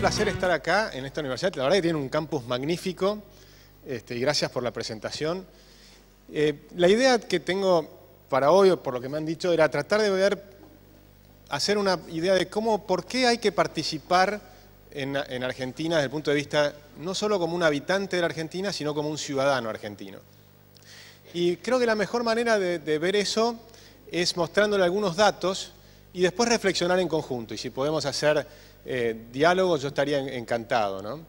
Un placer estar acá en esta universidad. La verdad que tiene un campus magnífico este, y gracias por la presentación. Eh, la idea que tengo para hoy, por lo que me han dicho, era tratar de ver, hacer una idea de cómo, por qué hay que participar en, Argentina desde el punto de vista no solo como un habitante de la Argentina, sino como un ciudadano argentino. Y creo que la mejor manera de ver eso es mostrándole algunos datos y después reflexionar en conjunto. Y si podemos hacer eh, diálogo, yo estaría encantado.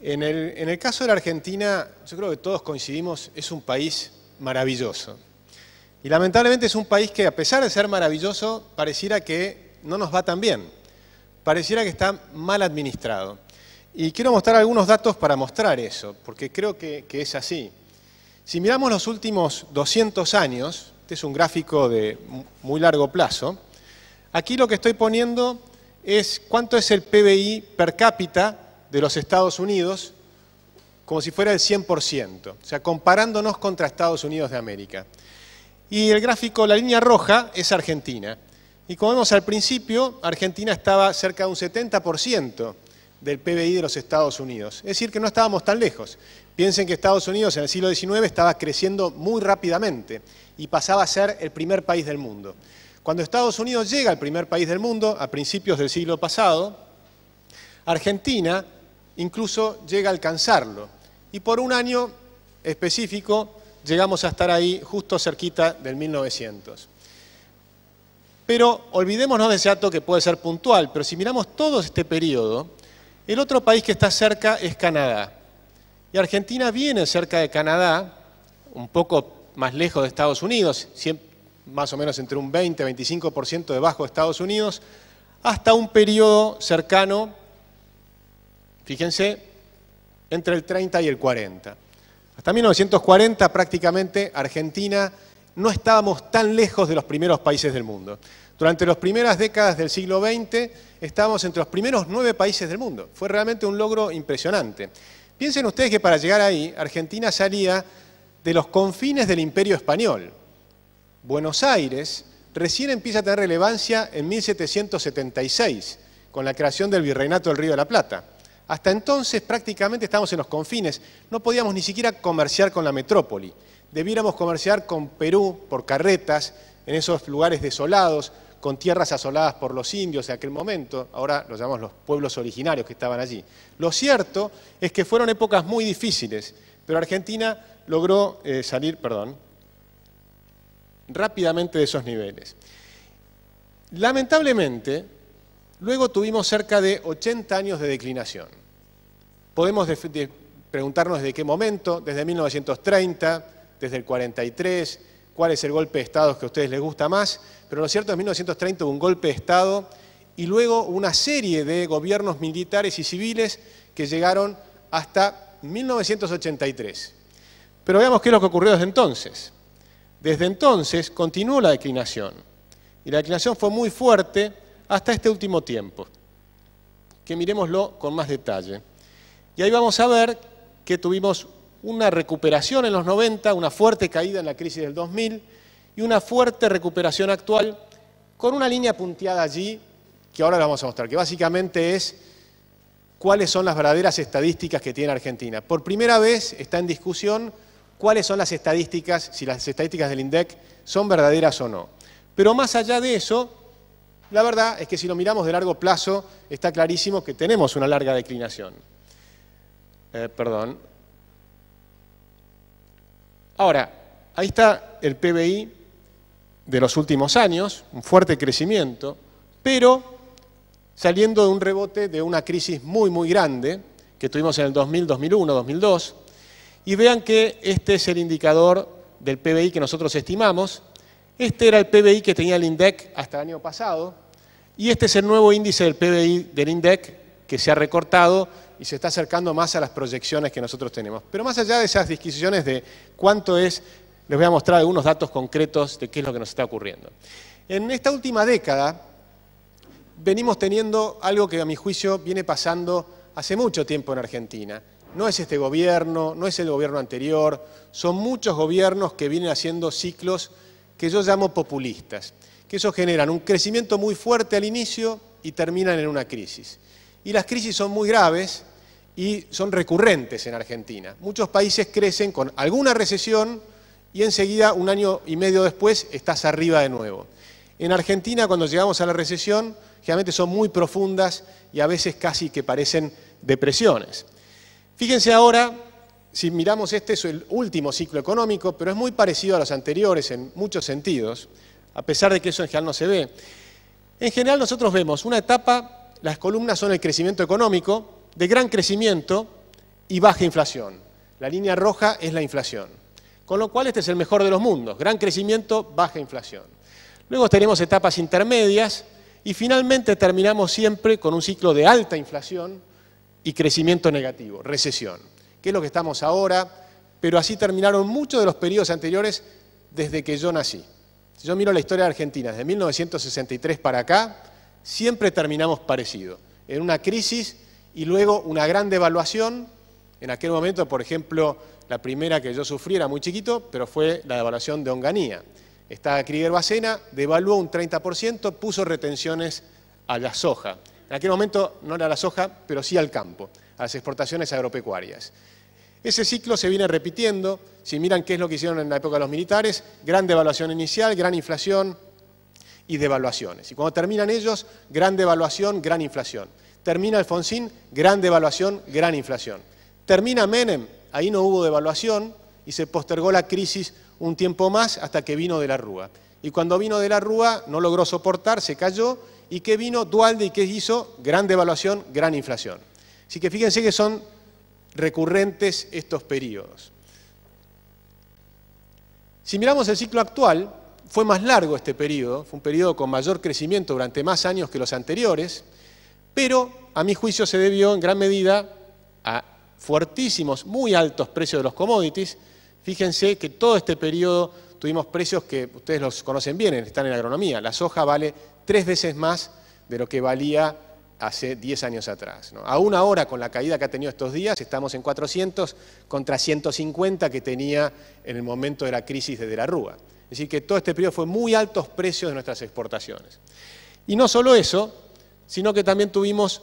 En, el, caso de la Argentina, yo creo que todos coincidimos, es un país maravilloso. Y lamentablemente es un país que, a pesar de ser maravilloso, pareciera que no nos va tan bien. Pareciera que está mal administrado. Y quiero mostrar algunos datos para mostrar eso, porque creo que, que es así. Si miramos los últimos 200 años, este es un gráfico de muy largo plazo, aquí lo que estoy poniendo es cuánto es el PBI per cápita de los Estados Unidos, como si fuera el 100%, o sea, comparándonos contra Estados Unidos de América. Y el gráfico, la línea roja, es Argentina. Y como vemos al principio, Argentina estaba cerca de un 70% del PBI de los Estados Unidos. Es decir, que no estábamos tan lejos. Piensen que Estados Unidos en el siglo XIX estaba creciendo muy rápidamente y pasaba a ser el primer país del mundo. Cuando Estados Unidos llega al primer país del mundo, a principios del siglo pasado, Argentina incluso llega a alcanzarlo. Y por un año específico llegamos a estar ahí justo cerquita del 1900. Pero olvidémonos de ese dato que puede ser puntual, pero si miramos todo este periodo, el otro país que está cerca es Canadá. Y Argentina viene cerca de Canadá, un poco más lejos de Estados Unidos, más o menos entre un 20-25% debajo de Estados Unidos, hasta un periodo cercano, fíjense, entre el 30 y el 40. Hasta 1940 prácticamente Argentina no estábamos tan lejos de los primeros países del mundo. Durante las primeras décadas del siglo XX estábamos entre los primeros nueve países del mundo. Fue realmente un logro impresionante. Piensen ustedes que para llegar ahí, Argentina salía de los confines del imperio español. Buenos Aires recién empieza a tener relevancia en 1776, con la creación del Virreinato del Río de la Plata. Hasta entonces prácticamente estábamos en los confines, no podíamos ni siquiera comerciar con la metrópoli. Debiéramos comerciar con Perú por carretas, en esos lugares desolados, con tierras asoladas por los indios de aquel momento, ahora los llamamos los pueblos originarios que estaban allí. Lo cierto es que fueron épocas muy difíciles, pero Argentina logró eh, salir, perdón, rápidamente de esos niveles. Lamentablemente, luego tuvimos cerca de 80 años de declinación. Podemos preguntarnos de qué momento, desde 1930, desde el 43, cuál es el golpe de Estado que a ustedes les gusta más, pero lo cierto es que en 1930 hubo un golpe de Estado y luego una serie de gobiernos militares y civiles que llegaron hasta 1983. Pero veamos qué es lo que ocurrió desde entonces. Desde entonces continuó la declinación y la declinación fue muy fuerte hasta este último tiempo, que miremoslo con más detalle. Y ahí vamos a ver que tuvimos una recuperación en los 90, una fuerte caída en la crisis del 2000 y una fuerte recuperación actual con una línea punteada allí que ahora la vamos a mostrar, que básicamente es cuáles son las verdaderas estadísticas que tiene Argentina. Por primera vez está en discusión cuáles son las estadísticas, si las estadísticas del INDEC son verdaderas o no. Pero más allá de eso, la verdad es que si lo miramos de largo plazo, está clarísimo que tenemos una larga declinación. Eh, perdón. Ahora, ahí está el PBI de los últimos años, un fuerte crecimiento, pero saliendo de un rebote de una crisis muy, muy grande que tuvimos en el 2000, 2001, 2002, y vean que este es el indicador del PBI que nosotros estimamos. Este era el PBI que tenía el INDEC hasta el año pasado. Y este es el nuevo índice del PBI del INDEC que se ha recortado y se está acercando más a las proyecciones que nosotros tenemos. Pero más allá de esas disquisiciones de cuánto es, les voy a mostrar algunos datos concretos de qué es lo que nos está ocurriendo. En esta última década venimos teniendo algo que a mi juicio viene pasando hace mucho tiempo en Argentina, no es este gobierno, no es el gobierno anterior, son muchos gobiernos que vienen haciendo ciclos que yo llamo populistas, que eso generan un crecimiento muy fuerte al inicio y terminan en una crisis. Y las crisis son muy graves y son recurrentes en Argentina. Muchos países crecen con alguna recesión y enseguida, un año y medio después, estás arriba de nuevo. En Argentina, cuando llegamos a la recesión, generalmente son muy profundas y a veces casi que parecen depresiones. Fíjense ahora, si miramos este es el último ciclo económico, pero es muy parecido a los anteriores en muchos sentidos, a pesar de que eso en general no se ve. En general nosotros vemos una etapa, las columnas son el crecimiento económico, de gran crecimiento y baja inflación. La línea roja es la inflación. Con lo cual este es el mejor de los mundos, gran crecimiento, baja inflación. Luego tenemos etapas intermedias y finalmente terminamos siempre con un ciclo de alta inflación, y crecimiento negativo, recesión, que es lo que estamos ahora, pero así terminaron muchos de los periodos anteriores desde que yo nací. Si yo miro la historia de Argentina, desde 1963 para acá, siempre terminamos parecido, en una crisis y luego una gran devaluación. En aquel momento, por ejemplo, la primera que yo sufrí era muy chiquito, pero fue la devaluación de Onganía. Estaba Krieger Bacena, devaluó un 30%, puso retenciones a la soja. En aquel momento no era la soja, pero sí al campo, a las exportaciones agropecuarias. Ese ciclo se viene repitiendo, si miran qué es lo que hicieron en la época de los militares, gran devaluación inicial, gran inflación y devaluaciones. Y cuando terminan ellos, gran devaluación, gran inflación. Termina Alfonsín, gran devaluación, gran inflación. Termina Menem, ahí no hubo devaluación y se postergó la crisis un tiempo más hasta que vino de la Rúa. Y cuando vino de la Rúa no logró soportar, se cayó ¿Y qué vino Dualde y qué hizo? Gran devaluación, gran inflación. Así que fíjense que son recurrentes estos periodos. Si miramos el ciclo actual, fue más largo este periodo, fue un periodo con mayor crecimiento durante más años que los anteriores, pero a mi juicio se debió en gran medida a fuertísimos, muy altos precios de los commodities. Fíjense que todo este periodo tuvimos precios que ustedes los conocen bien, están en la agronomía. La soja vale tres veces más de lo que valía hace 10 años atrás. ¿no? Aún ahora, con la caída que ha tenido estos días, estamos en 400 contra 150 que tenía en el momento de la crisis de, la Rúa. Es decir, que todo este periodo fue muy altos precios de nuestras exportaciones. Y no solo eso, sino que también tuvimos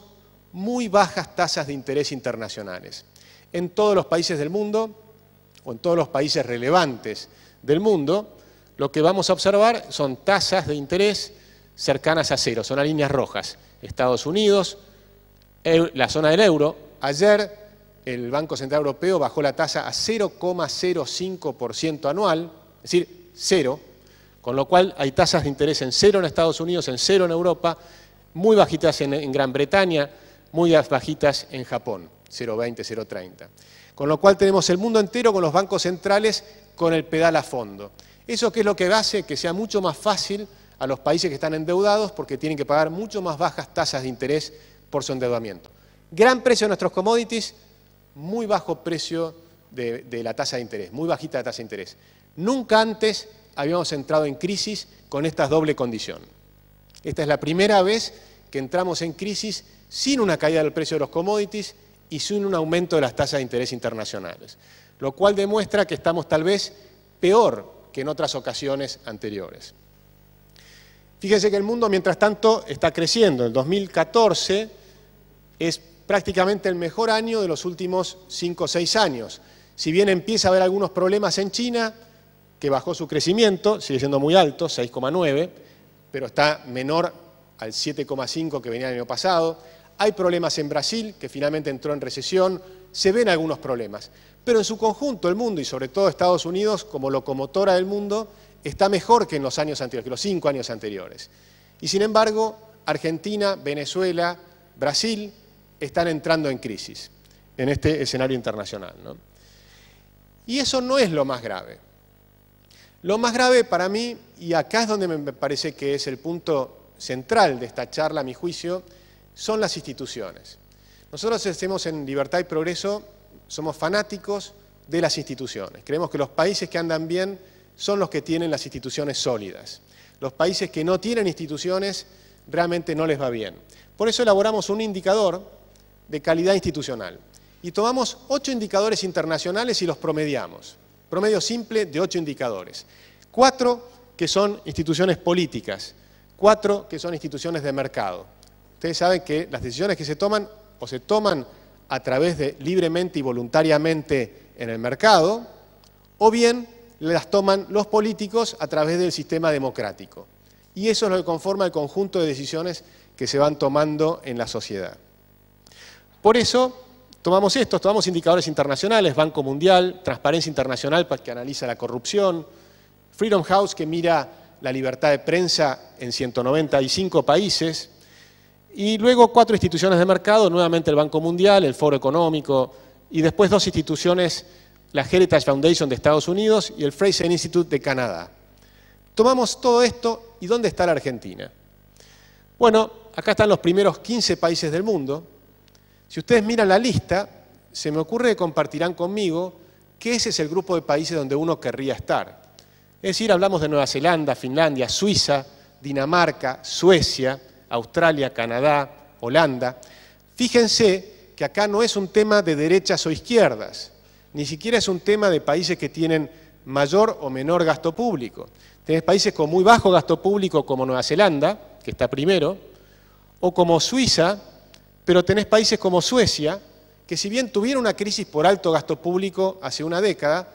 muy bajas tasas de interés internacionales. En todos los países del mundo, o en todos los países relevantes del mundo, lo que vamos a observar son tasas de interés cercanas a cero, son las líneas rojas. Estados Unidos, la zona del euro. Ayer el Banco Central Europeo bajó la tasa a 0,05% anual, es decir, cero, con lo cual hay tasas de interés en cero en Estados Unidos, en cero en Europa, muy bajitas en, Gran Bretaña, muy bajitas en Japón, 0,20, 0,30. Con lo cual tenemos el mundo entero con los bancos centrales con el pedal a fondo. ¿Eso qué es lo que hace? Que sea mucho más fácil a los países que están endeudados porque tienen que pagar mucho más bajas tasas de interés por su endeudamiento. Gran precio de nuestros commodities, muy bajo precio de, la tasa de interés, muy bajita la tasa de interés. Nunca antes habíamos entrado en crisis con esta doble condición. Esta es la primera vez que entramos en crisis sin una caída del precio de los commodities y sin un aumento de las tasas de interés internacionales, lo cual demuestra que estamos tal vez peor que en otras ocasiones anteriores. Fíjense que el mundo, mientras tanto, está creciendo. El 2014 es prácticamente el mejor año de los últimos 5 o 6 años. Si bien empieza a haber algunos problemas en China, que bajó su crecimiento, sigue siendo muy alto, 6,9, pero está menor al 7,5 que venía el año pasado. Hay problemas en Brasil, que finalmente entró en recesión, se ven algunos problemas. Pero en su conjunto el mundo, y sobre todo Estados Unidos como locomotora del mundo, está mejor que en los años anteriores, que los cinco años anteriores. Y sin embargo, Argentina, Venezuela, Brasil están entrando en crisis en este escenario internacional. Y eso no es lo más grave. Lo más grave para mí, y acá es donde me parece que es el punto central de esta charla, a mi juicio, son las instituciones. Nosotros estemos en libertad y progreso, somos fanáticos de las instituciones. Creemos que los países que andan bien son los que tienen las instituciones sólidas. Los países que no tienen instituciones realmente no les va bien. Por eso elaboramos un indicador de calidad institucional y tomamos ocho indicadores internacionales y los promediamos. Promedio simple de ocho indicadores. Cuatro que son instituciones políticas, cuatro que son instituciones de mercado. Ustedes saben que las decisiones que se toman o se toman a través de libremente y voluntariamente en el mercado, o bien las toman los políticos a través del sistema democrático. Y eso es lo que conforma el conjunto de decisiones que se van tomando en la sociedad. Por eso, tomamos estos, tomamos indicadores internacionales, Banco Mundial, Transparencia Internacional que analiza la corrupción, Freedom House que mira la libertad de prensa en 195 países, y luego cuatro instituciones de mercado, nuevamente el Banco Mundial, el Foro Económico, y después dos instituciones la Heritage Foundation de Estados Unidos y el Fraser Institute de Canadá. Tomamos todo esto y ¿dónde está la Argentina? Bueno, acá están los primeros 15 países del mundo. Si ustedes miran la lista, se me ocurre que compartirán conmigo que ese es el grupo de países donde uno querría estar. Es decir, hablamos de Nueva Zelanda, Finlandia, Suiza, Dinamarca, Suecia, Australia, Canadá, Holanda. Fíjense que acá no es un tema de derechas o izquierdas, ni siquiera es un tema de países que tienen mayor o menor gasto público. Tenés países con muy bajo gasto público como Nueva Zelanda, que está primero, o como Suiza, pero tenés países como Suecia, que si bien tuvieron una crisis por alto gasto público hace una década,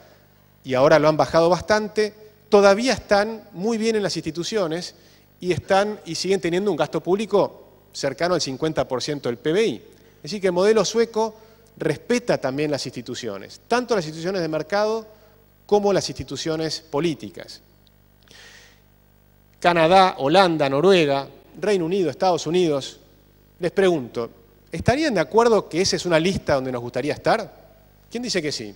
y ahora lo han bajado bastante, todavía están muy bien en las instituciones y, están, y siguen teniendo un gasto público cercano al 50% del PBI. Así que el modelo sueco respeta también las instituciones, tanto las instituciones de mercado como las instituciones políticas. Canadá, Holanda, Noruega, Reino Unido, Estados Unidos, les pregunto, ¿estarían de acuerdo que esa es una lista donde nos gustaría estar? ¿Quién dice que sí?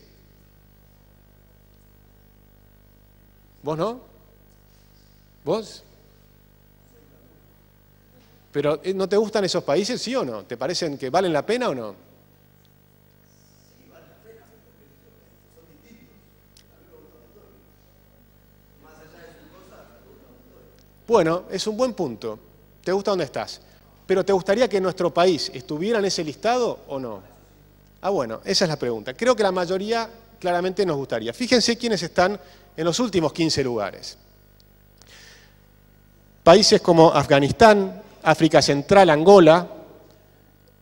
¿Vos no? ¿Vos? ¿Pero eh, no te gustan esos países, sí o no? ¿Te parecen que valen la pena o no? Bueno, es un buen punto. ¿Te gusta dónde estás? Pero ¿te gustaría que nuestro país estuviera en ese listado o no? Ah, bueno, esa es la pregunta. Creo que la mayoría claramente nos gustaría. Fíjense quiénes están en los últimos 15 lugares. Países como Afganistán, África Central, Angola,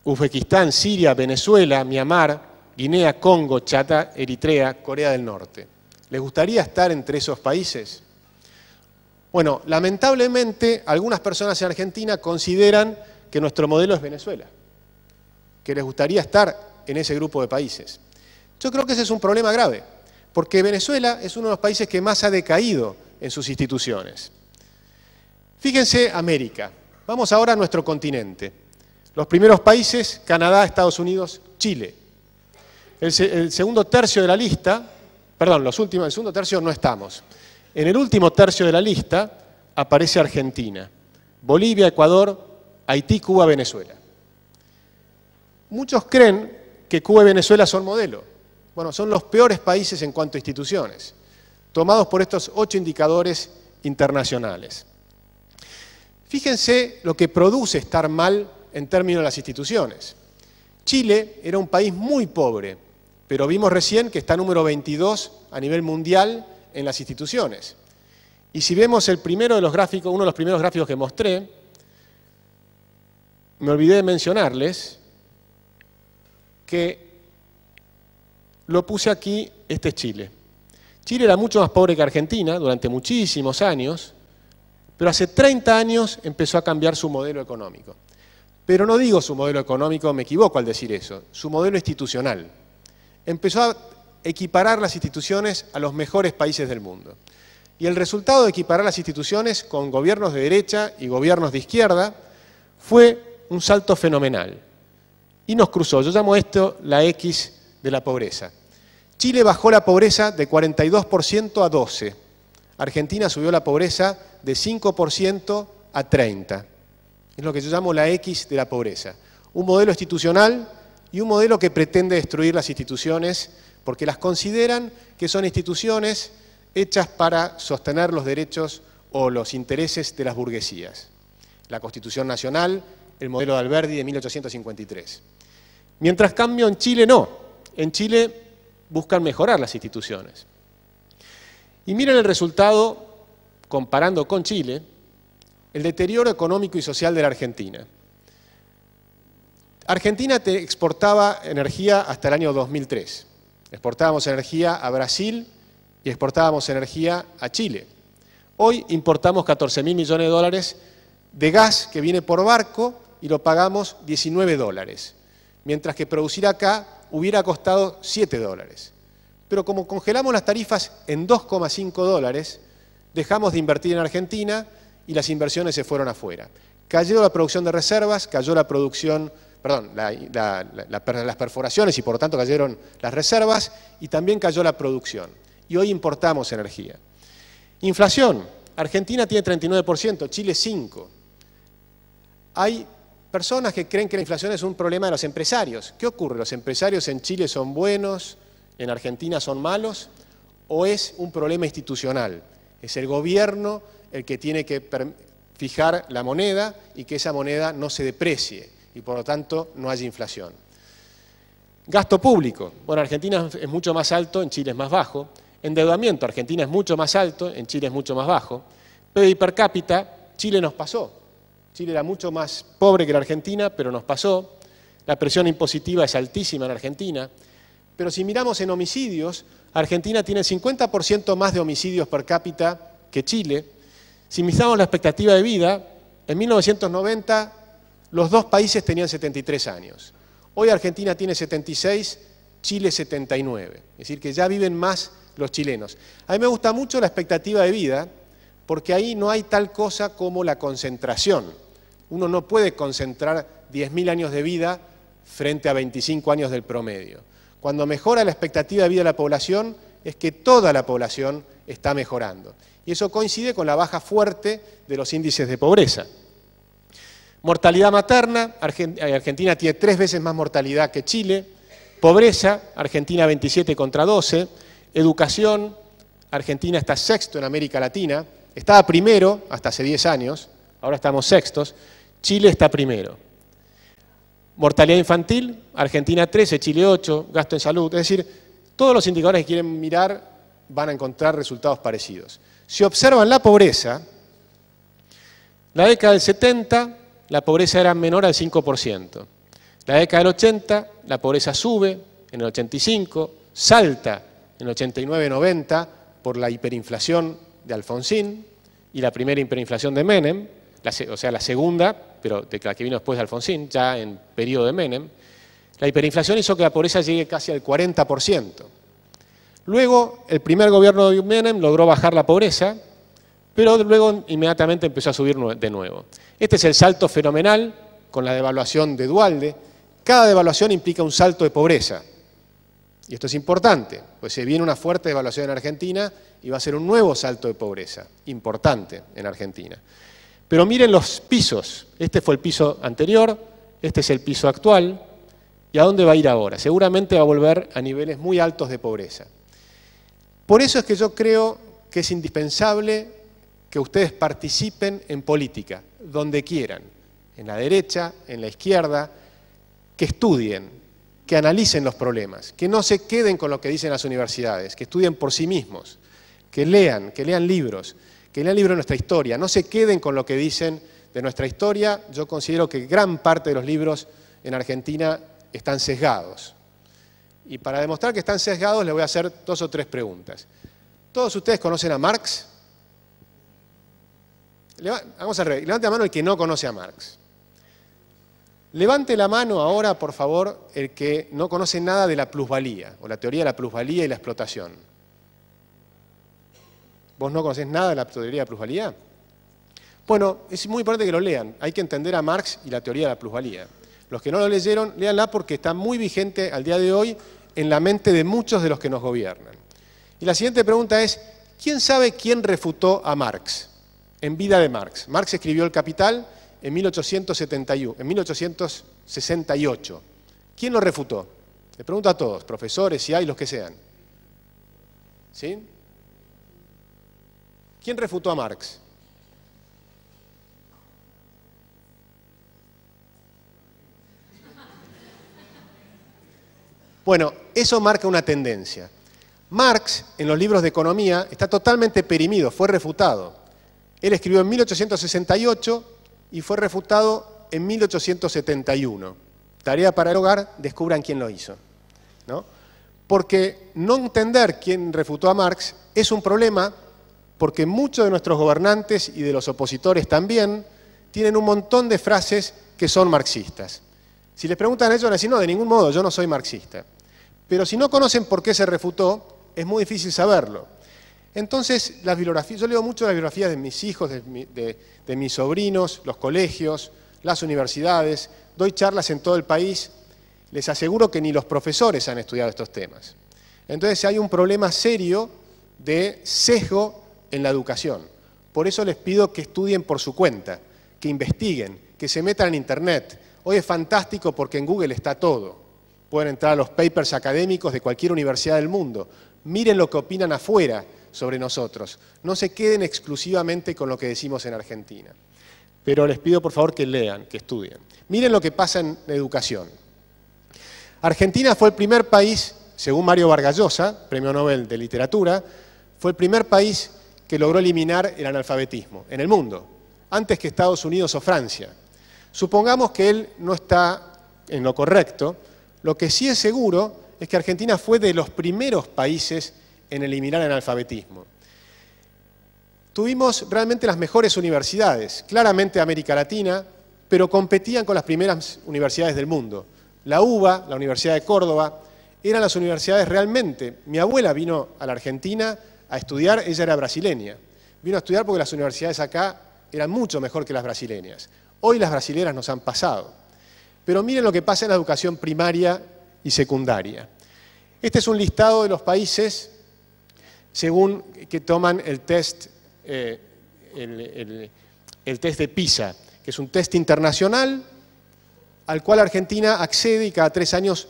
Uzbekistán, Siria, Venezuela, Myanmar, Guinea, Congo, Chata, Eritrea, Corea del Norte. ¿Les gustaría estar entre esos países? Bueno, lamentablemente algunas personas en Argentina consideran que nuestro modelo es Venezuela, que les gustaría estar en ese grupo de países. Yo creo que ese es un problema grave, porque Venezuela es uno de los países que más ha decaído en sus instituciones. Fíjense América. Vamos ahora a nuestro continente. Los primeros países, Canadá, Estados Unidos, Chile. El, segundo tercio de la lista, perdón, los últimos, el segundo tercio no estamos. En el último tercio de la lista aparece Argentina, Bolivia, Ecuador, Haití, Cuba, Venezuela. Muchos creen que Cuba y Venezuela son modelo. Bueno, son los peores países en cuanto a instituciones, tomados por estos ocho indicadores internacionales. Fíjense lo que produce estar mal en términos de las instituciones. Chile era un país muy pobre, pero vimos recién que está número 22 a nivel mundial en las instituciones. Y si vemos el primero de los gráficos, uno de los primeros gráficos que mostré, me olvidé de mencionarles que lo puse aquí, este es Chile. Chile era mucho más pobre que Argentina durante muchísimos años, pero hace 30 años empezó a cambiar su modelo económico. Pero no digo su modelo económico, me equivoco al decir eso, su modelo institucional. Empezó a equiparar las instituciones a los mejores países del mundo. Y el resultado de equiparar las instituciones con gobiernos de derecha y gobiernos de izquierda fue un salto fenomenal. Y nos cruzó, yo llamo esto la X de la pobreza. Chile bajó la pobreza de 42% a 12%. Argentina subió la pobreza de 5% a 30%. Es lo que yo llamo la X de la pobreza. Un modelo institucional y un modelo que pretende destruir las instituciones porque las consideran que son instituciones hechas para sostener los derechos o los intereses de las burguesías. La Constitución Nacional, el modelo de Alberdi de 1853. Mientras cambio en Chile no. En Chile buscan mejorar las instituciones. Y miren el resultado, comparando con Chile, el deterioro económico y social de la Argentina. Argentina exportaba energía hasta el año 2003. Exportábamos energía a Brasil y exportábamos energía a Chile. Hoy importamos 14 mil millones de dólares de gas que viene por barco y lo pagamos 19 dólares, mientras que producir acá hubiera costado 7 dólares. Pero como congelamos las tarifas en 2,5 dólares, dejamos de invertir en Argentina y las inversiones se fueron afuera. Cayó la producción de reservas, cayó la producción perdón, las perforaciones y por lo tanto cayeron las reservas y también cayó la producción. Y hoy importamos energía. Inflación. Argentina tiene 39%, Chile 5%. Hay personas que creen que la inflación es un problema de los empresarios. ¿Qué ocurre? ¿Los empresarios en Chile son buenos, en Argentina son malos? ¿O es un problema institucional? Es el gobierno el que tiene que fijar la moneda y que esa moneda no se deprecie y por lo tanto no hay inflación. Gasto público. Bueno, Argentina es mucho más alto, en Chile es más bajo. Endeudamiento. Argentina es mucho más alto, en Chile es mucho más bajo. PIB per cápita, Chile nos pasó. Chile era mucho más pobre que la Argentina, pero nos pasó. La presión impositiva es altísima en Argentina. Pero si miramos en homicidios, Argentina tiene 50% más de homicidios per cápita que Chile. Si miramos la expectativa de vida, en 1990 los dos países tenían 73 años. Hoy Argentina tiene 76, Chile 79. Es decir, que ya viven más los chilenos. A mí me gusta mucho la expectativa de vida, porque ahí no hay tal cosa como la concentración. Uno no puede concentrar 10.000 años de vida frente a 25 años del promedio. Cuando mejora la expectativa de vida de la población, es que toda la población está mejorando. Y eso coincide con la baja fuerte de los índices de pobreza. Mortalidad materna, eh, Argentina tiene tres veces más mortalidad que Chile. Pobreza, Argentina 27 contra 12. Educación, Argentina está sexto en América Latina. Estaba primero hasta hace 10 años, ahora estamos sextos. Chile está primero. Mortalidad infantil, Argentina 13, Chile 8, gasto en salud. Es decir, todos los indicadores que quieren mirar van a encontrar resultados parecidos. Si observan la pobreza, la década del 70 la pobreza era menor al 5%. La década del 80, la pobreza sube en el 85, salta en el 89-90 por la hiperinflación de Alfonsín y la primera hiperinflación de Menem, o sea, la segunda, pero de la que vino después de Alfonsín, ya en periodo de Menem. La hiperinflación hizo que la pobreza llegue casi al 40%. Luego, el primer gobierno de Menem logró bajar la pobreza, pero luego inmediatamente empezó a subir de nuevo. Este es el salto fenomenal con la devaluación de Dualde. Cada devaluación implica un salto de pobreza. Y esto es importante, pues se viene una fuerte devaluación en Argentina y va a ser un nuevo salto de pobreza, importante en Argentina. Pero miren los pisos. Este fue el piso anterior, este es el piso actual. ¿Y a dónde va a ir ahora? Seguramente va a volver a niveles muy altos de pobreza. Por eso es que yo creo que es indispensable que ustedes participen en política, donde quieran, en la derecha, en la izquierda, que estudien, que analicen los problemas, que no se queden con lo que dicen las universidades, que estudien por sí mismos, que lean, que lean libros, que lean libros de nuestra historia, no se queden con lo que dicen de nuestra historia. Yo considero que gran parte de los libros en Argentina están sesgados. Y para demostrar que están sesgados le voy a hacer dos o tres preguntas. ¿Todos ustedes conocen a Marx? Vamos al revés. Levante la mano el que no conoce a Marx. Levante la mano ahora, por favor, el que no conoce nada de la plusvalía, o la teoría de la plusvalía y la explotación. ¿Vos no conocés nada de la teoría de la plusvalía? Bueno, es muy importante que lo lean. Hay que entender a Marx y la teoría de la plusvalía. Los que no lo leyeron, léanla porque está muy vigente al día de hoy en la mente de muchos de los que nos gobiernan. Y la siguiente pregunta es, ¿quién sabe quién refutó a Marx? en vida de Marx. Marx escribió El Capital en, 1871, en 1868. ¿Quién lo refutó? Le pregunto a todos, profesores, si hay, los que sean. ¿Sí? ¿Quién refutó a Marx? Bueno, eso marca una tendencia. Marx, en los libros de economía, está totalmente perimido, fue refutado. Él escribió en 1868 y fue refutado en 1871. Tarea para el hogar, descubran quién lo hizo. ¿no? Porque no entender quién refutó a Marx es un problema porque muchos de nuestros gobernantes y de los opositores también tienen un montón de frases que son marxistas. Si les preguntan a ellos, van a decir, no, de ningún modo, yo no soy marxista. Pero si no conocen por qué se refutó, es muy difícil saberlo. Entonces, las bibliografías, yo leo mucho las bibliografías de mis hijos, de, de mis sobrinos, los colegios, las universidades, doy charlas en todo el país, les aseguro que ni los profesores han estudiado estos temas. Entonces hay un problema serio de sesgo en la educación. Por eso les pido que estudien por su cuenta, que investiguen, que se metan en Internet. Hoy es fantástico porque en Google está todo. Pueden entrar a los papers académicos de cualquier universidad del mundo. Miren lo que opinan afuera, sobre nosotros. No se queden exclusivamente con lo que decimos en Argentina. Pero les pido por favor que lean, que estudien. Miren lo que pasa en educación. Argentina fue el primer país, según Mario Vargallosa, premio Nobel de Literatura, fue el primer país que logró eliminar el analfabetismo en el mundo, antes que Estados Unidos o Francia. Supongamos que él no está en lo correcto, lo que sí es seguro es que Argentina fue de los primeros países en eliminar el analfabetismo. Tuvimos realmente las mejores universidades, claramente América Latina, pero competían con las primeras universidades del mundo. La UBA, la Universidad de Córdoba, eran las universidades realmente. Mi abuela vino a la Argentina a estudiar, ella era brasileña. Vino a estudiar porque las universidades acá eran mucho mejor que las brasileñas. Hoy las brasileras nos han pasado. Pero miren lo que pasa en la educación primaria y secundaria. Este es un listado de los países según que toman el test, eh, el, test de PISA, que es un test internacional al cual Argentina accede y cada tres años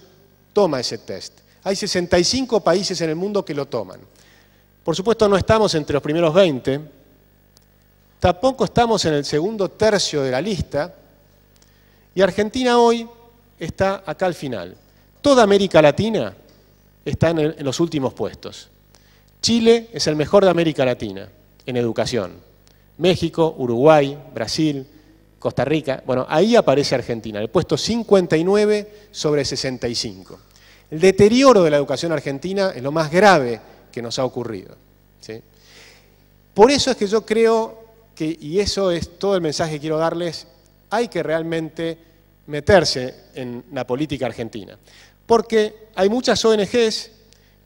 toma ese test. Hay 65 países en el mundo que lo toman. Por supuesto no estamos entre los primeros 20, tampoco estamos en el segundo tercio de la lista, y Argentina hoy está acá al final. Toda América Latina está en los últimos puestos. Chile es el mejor de América Latina en educación. México, Uruguay, Brasil, Costa Rica. Bueno, ahí aparece Argentina, el puesto 59 sobre 65. El deterioro de la educación argentina es lo más grave que nos ha ocurrido. Por eso es que yo creo que, y eso es todo el mensaje que quiero darles, hay que realmente meterse en la política argentina. Porque hay muchas ONGs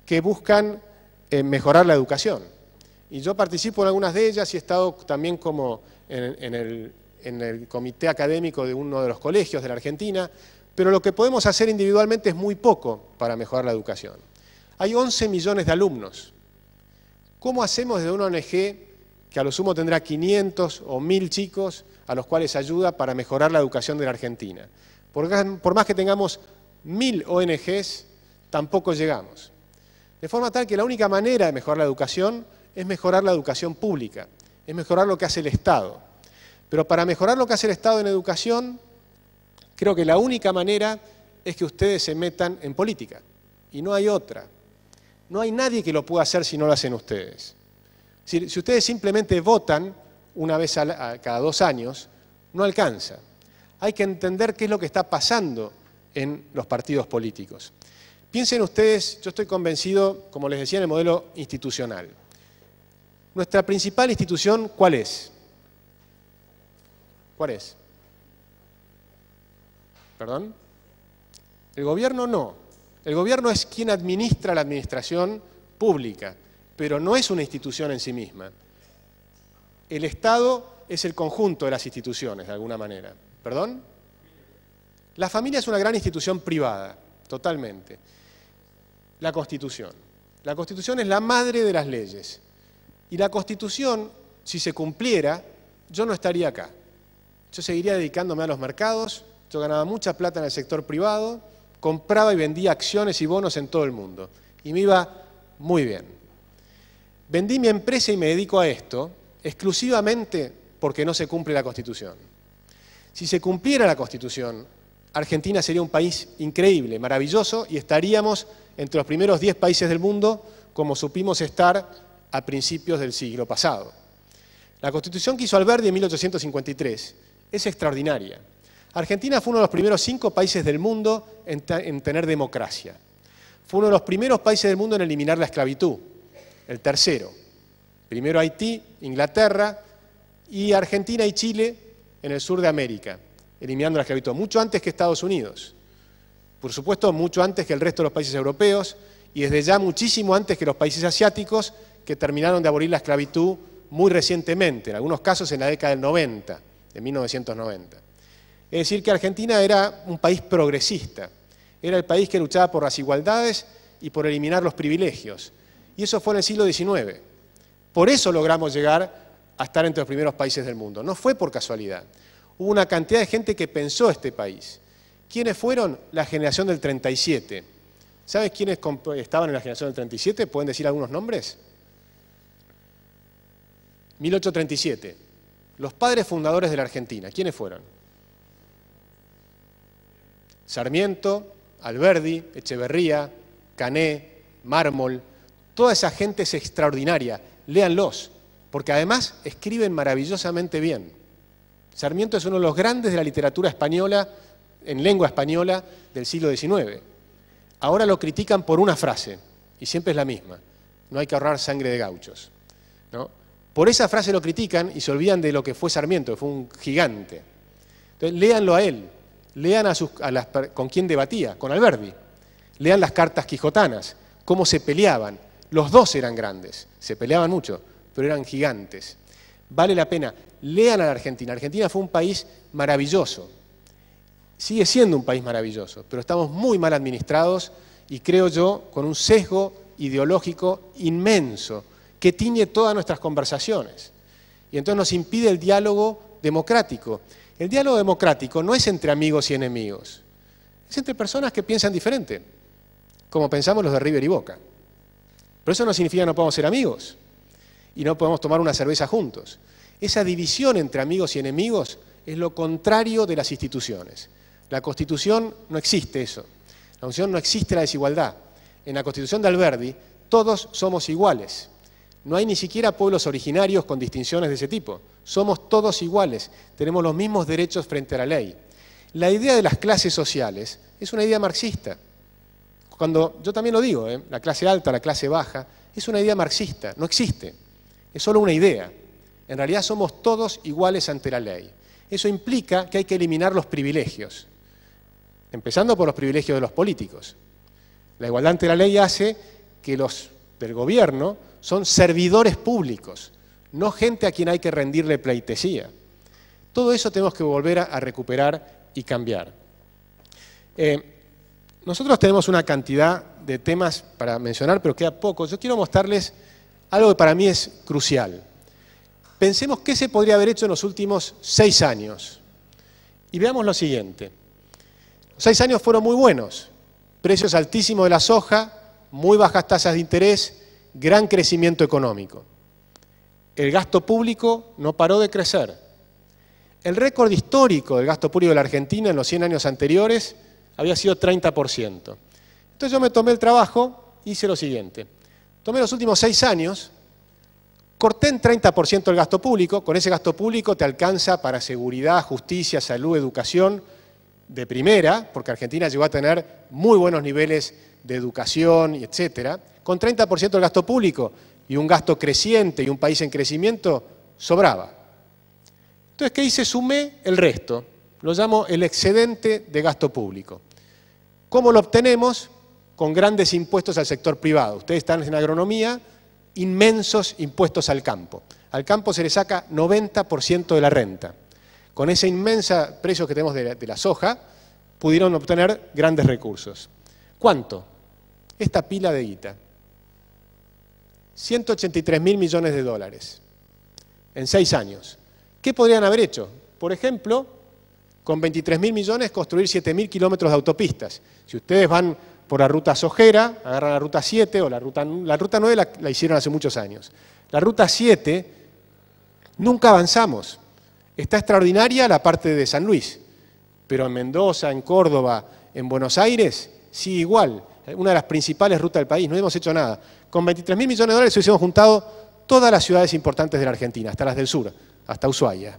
que buscan eh, mejorar la educación. Y yo participo en algunas de ellas y he estado también como en, el, en el comité académico de uno de los colegios de la Argentina, pero lo que podemos hacer individualmente es muy poco para mejorar la educación. Hay 11 millones de alumnos. ¿Cómo hacemos desde una ONG que a lo sumo tendrá 500 o 1000 chicos a los cuales ayuda para mejorar la educación de la Argentina? Por, por más que tengamos 1000 ONGs, tampoco llegamos. De forma tal que la única manera de mejorar la educación es mejorar la educación pública, es mejorar lo que hace el Estado. Pero para mejorar lo que hace el Estado en educación, creo que la única manera es que ustedes se metan en política. Y no hay otra. No hay nadie que lo pueda hacer si no lo hacen ustedes. Si, ustedes simplemente votan una vez cada dos años, no alcanza. Hay que entender qué es lo que está pasando en los partidos políticos. Piensen ustedes, yo estoy convencido, como les decía, en el modelo institucional. Nuestra principal institución, ¿cuál es? ¿Cuál es? ¿Perdón? El gobierno no. El gobierno es quien administra la administración pública, pero no es una institución en sí misma. El Estado es el conjunto de las instituciones, de alguna manera. ¿Perdón? La familia es una gran institución privada, totalmente la Constitución. La Constitución es la madre de las leyes. Y la Constitución, si se cumpliera, yo no estaría acá. Yo seguiría dedicándome a los mercados, yo ganaba mucha plata en el sector privado, compraba y vendía acciones y bonos en todo el mundo. Y me iba muy bien. Vendí mi empresa y me dedico a esto exclusivamente porque no se cumple la Constitución. Si se cumpliera la Constitución, Argentina sería un país increíble, maravilloso, y estaríamos entre los primeros 10 países del mundo como supimos estar a principios del siglo pasado. La constitución que hizo Alberti en 1853 es extraordinaria. Argentina fue uno de los primeros cinco países del mundo en tener democracia. Fue uno de los primeros países del mundo en eliminar la esclavitud, el tercero. Primero Haití, Inglaterra y Argentina y Chile en el sur de América eliminando la esclavitud, mucho antes que Estados Unidos, por supuesto mucho antes que el resto de los países europeos y desde ya muchísimo antes que los países asiáticos que terminaron de abolir la esclavitud muy recientemente, en algunos casos en la década del 90, de 1990. Es decir, que Argentina era un país progresista, era el país que luchaba por las igualdades y por eliminar los privilegios. Y eso fue en el siglo XIX. Por eso logramos llegar a estar entre los primeros países del mundo. No fue por casualidad hubo una cantidad de gente que pensó este país. ¿Quiénes fueron? La generación del 37. ¿Sabes quiénes estaban en la generación del 37? ¿Pueden decir algunos nombres? 1837. Los padres fundadores de la Argentina, ¿quiénes fueron? Sarmiento, Alberdi, Echeverría, Cané, Mármol, toda esa gente es extraordinaria, léanlos, porque además escriben maravillosamente bien. Sarmiento es uno de los grandes de la literatura española, en lengua española, del siglo XIX. Ahora lo critican por una frase, y siempre es la misma, no hay que ahorrar sangre de gauchos. Por esa frase lo critican y se olvidan de lo que fue Sarmiento, que fue un gigante. Entonces, léanlo a él, lean a, sus, con quién debatía, con Alberdi, lean las cartas quijotanas, cómo se peleaban. Los dos eran grandes, se peleaban mucho, pero eran gigantes. Vale la pena, lean a la Argentina. Argentina fue un país maravilloso, sigue siendo un país maravilloso, pero estamos muy mal administrados y creo yo con un sesgo ideológico inmenso que tiñe todas nuestras conversaciones. Y entonces nos impide el diálogo democrático. El diálogo democrático no es entre amigos y enemigos, es entre personas que piensan diferente, como pensamos los de River y Boca. Pero eso no significa que no podamos ser amigos y no podemos tomar una cerveza juntos. Esa división entre amigos y enemigos es lo contrario de las instituciones. La Constitución no existe eso. la Constitución no existe la desigualdad. En la Constitución de Alberdi todos somos iguales. No hay ni siquiera pueblos originarios con distinciones de ese tipo. Somos todos iguales, tenemos los mismos derechos frente a la ley. La idea de las clases sociales es una idea marxista. Cuando yo también lo digo, ¿eh? la clase alta, la clase baja, es una idea marxista, no existe. Es solo una idea. En realidad somos todos iguales ante la ley. Eso implica que hay que eliminar los privilegios, empezando por los privilegios de los políticos. La igualdad ante la ley hace que los del gobierno son servidores públicos, no gente a quien hay que rendirle pleitesía. Todo eso tenemos que volver a, recuperar y cambiar. Eh, nosotros tenemos una cantidad de temas para mencionar, pero queda poco. Yo quiero mostrarles algo que para mí es crucial. Pensemos qué se podría haber hecho en los últimos seis años. Y veamos lo siguiente. Los seis años fueron muy buenos. Precios altísimos de la soja, muy bajas tasas de interés, gran crecimiento económico. El gasto público no paró de crecer. El récord histórico del gasto público de la Argentina en los 100 años anteriores había sido 30%. Entonces yo me tomé el trabajo y hice lo siguiente. Tomé los últimos seis años Corté en 30% el gasto público, con ese gasto público te alcanza para seguridad, justicia, salud, educación de primera, porque Argentina llegó a tener muy buenos niveles de educación, y etcétera. Con 30% del gasto público y un gasto creciente y un país en crecimiento, sobraba. Entonces, ¿qué hice? Sumé el resto. Lo llamo el excedente de gasto público. ¿Cómo lo obtenemos? Con grandes impuestos al sector privado. Ustedes están en agronomía, inmensos impuestos al campo. Al campo se le saca 90% de la renta. Con ese inmensa precio que tenemos de la, soja, pudieron obtener grandes recursos. ¿Cuánto? Esta pila de guita. 183 mil millones de dólares en seis años. ¿Qué podrían haber hecho? Por ejemplo, con 23 mil millones construir 7 mil kilómetros de autopistas. Si ustedes van por la ruta Sojera, agarran la ruta 7 o la ruta, la ruta 9 la, hicieron hace muchos años. La ruta 7 nunca avanzamos. Está extraordinaria la parte de San Luis, pero en Mendoza, en Córdoba, en Buenos Aires, sí igual. Una de las principales rutas del país, no hemos hecho nada. Con 23 mil millones de dólares hubiésemos juntado todas las ciudades importantes de la Argentina, hasta las del sur, hasta Ushuaia.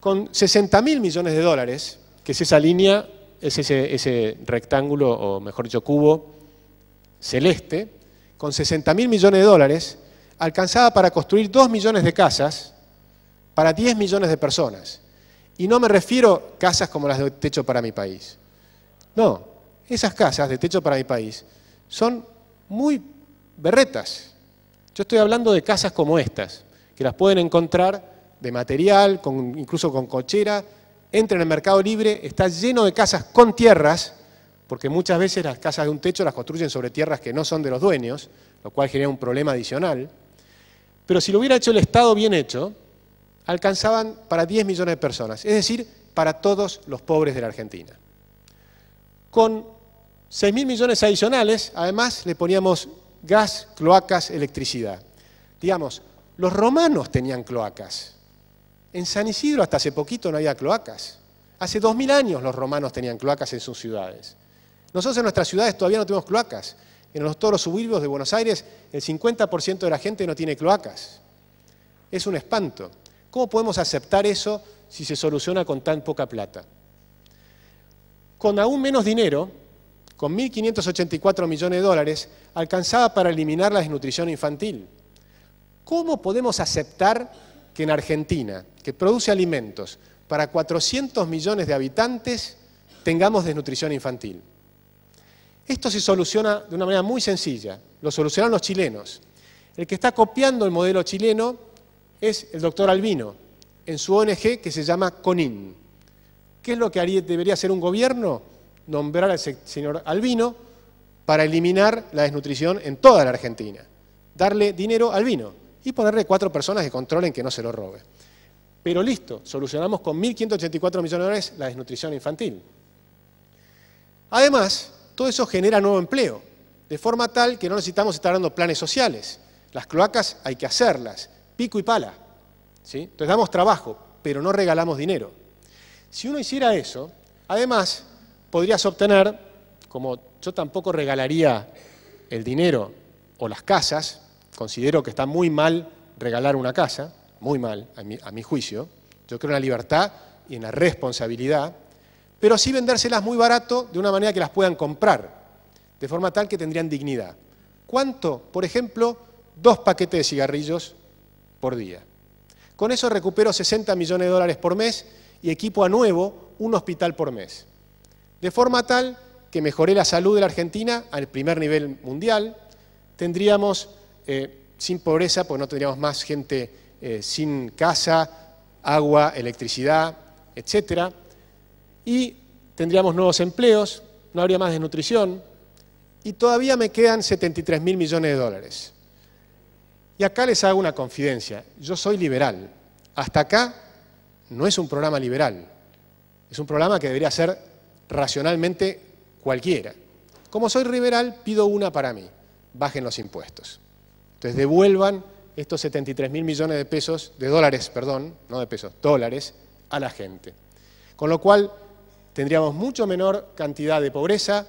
Con 60 mil millones de dólares, que es esa línea es ese, rectángulo, o mejor dicho, cubo celeste, con 60 mil millones de dólares, alcanzada para construir 2 millones de casas para 10 millones de personas. Y no me refiero a casas como las de techo para mi país. No, esas casas de techo para mi país son muy berretas. Yo estoy hablando de casas como estas, que las pueden encontrar de material, incluso con cochera, Entra en el mercado libre, está lleno de casas con tierras, porque muchas veces las casas de un techo las construyen sobre tierras que no son de los dueños, lo cual genera un problema adicional. Pero si lo hubiera hecho el Estado bien hecho, alcanzaban para 10 millones de personas, es decir, para todos los pobres de la Argentina. Con 6 mil millones adicionales, además, le poníamos gas, cloacas, electricidad. Digamos, los romanos tenían cloacas. En San Isidro hasta hace poquito no había cloacas. Hace 2000 años los romanos tenían cloacas en sus ciudades. Nosotros en nuestras ciudades todavía no tenemos cloacas. En los toros suburbios de Buenos Aires el 50% de la gente no tiene cloacas. Es un espanto. ¿Cómo podemos aceptar eso si se soluciona con tan poca plata? Con aún menos dinero, con 1.584 millones de dólares, alcanzaba para eliminar la desnutrición infantil. ¿Cómo podemos aceptar que en Argentina, que produce alimentos para 400 millones de habitantes, tengamos desnutrición infantil. Esto se soluciona de una manera muy sencilla, lo solucionan los chilenos. El que está copiando el modelo chileno es el doctor Albino, en su ONG que se llama CONIN. ¿Qué es lo que debería hacer un gobierno? Nombrar al señor Albino para eliminar la desnutrición en toda la Argentina. Darle dinero al vino y ponerle cuatro personas que controlen que no se lo robe. Pero listo, solucionamos con 1.584 millones de dólares la desnutrición infantil. Además, todo eso genera nuevo empleo, de forma tal que no necesitamos estar dando planes sociales. Las cloacas hay que hacerlas, pico y pala. Entonces damos trabajo, pero no regalamos dinero. Si uno hiciera eso, además, podrías obtener, como yo tampoco regalaría el dinero o las casas, considero que está muy mal regalar una casa, muy mal, a mi, juicio. Yo creo en la libertad y en la responsabilidad, pero sí vendérselas muy barato de una manera que las puedan comprar, de forma tal que tendrían dignidad. ¿Cuánto? Por ejemplo, dos paquetes de cigarrillos por día. Con eso recupero 60 millones de dólares por mes y equipo a nuevo un hospital por mes. De forma tal que mejoré la salud de la Argentina al primer nivel mundial, tendríamos eh, sin pobreza, pues no tendríamos más gente eh, sin casa, agua, electricidad, etc. Y tendríamos nuevos empleos, no habría más desnutrición, y todavía me quedan 73 mil millones de dólares. Y acá les hago una confidencia, yo soy liberal. Hasta acá no es un programa liberal, es un programa que debería ser racionalmente cualquiera. Como soy liberal, pido una para mí, bajen los impuestos. Entonces devuelvan estos 73 mil millones de pesos, de dólares, perdón, no de pesos, dólares, a la gente. Con lo cual tendríamos mucho menor cantidad de pobreza,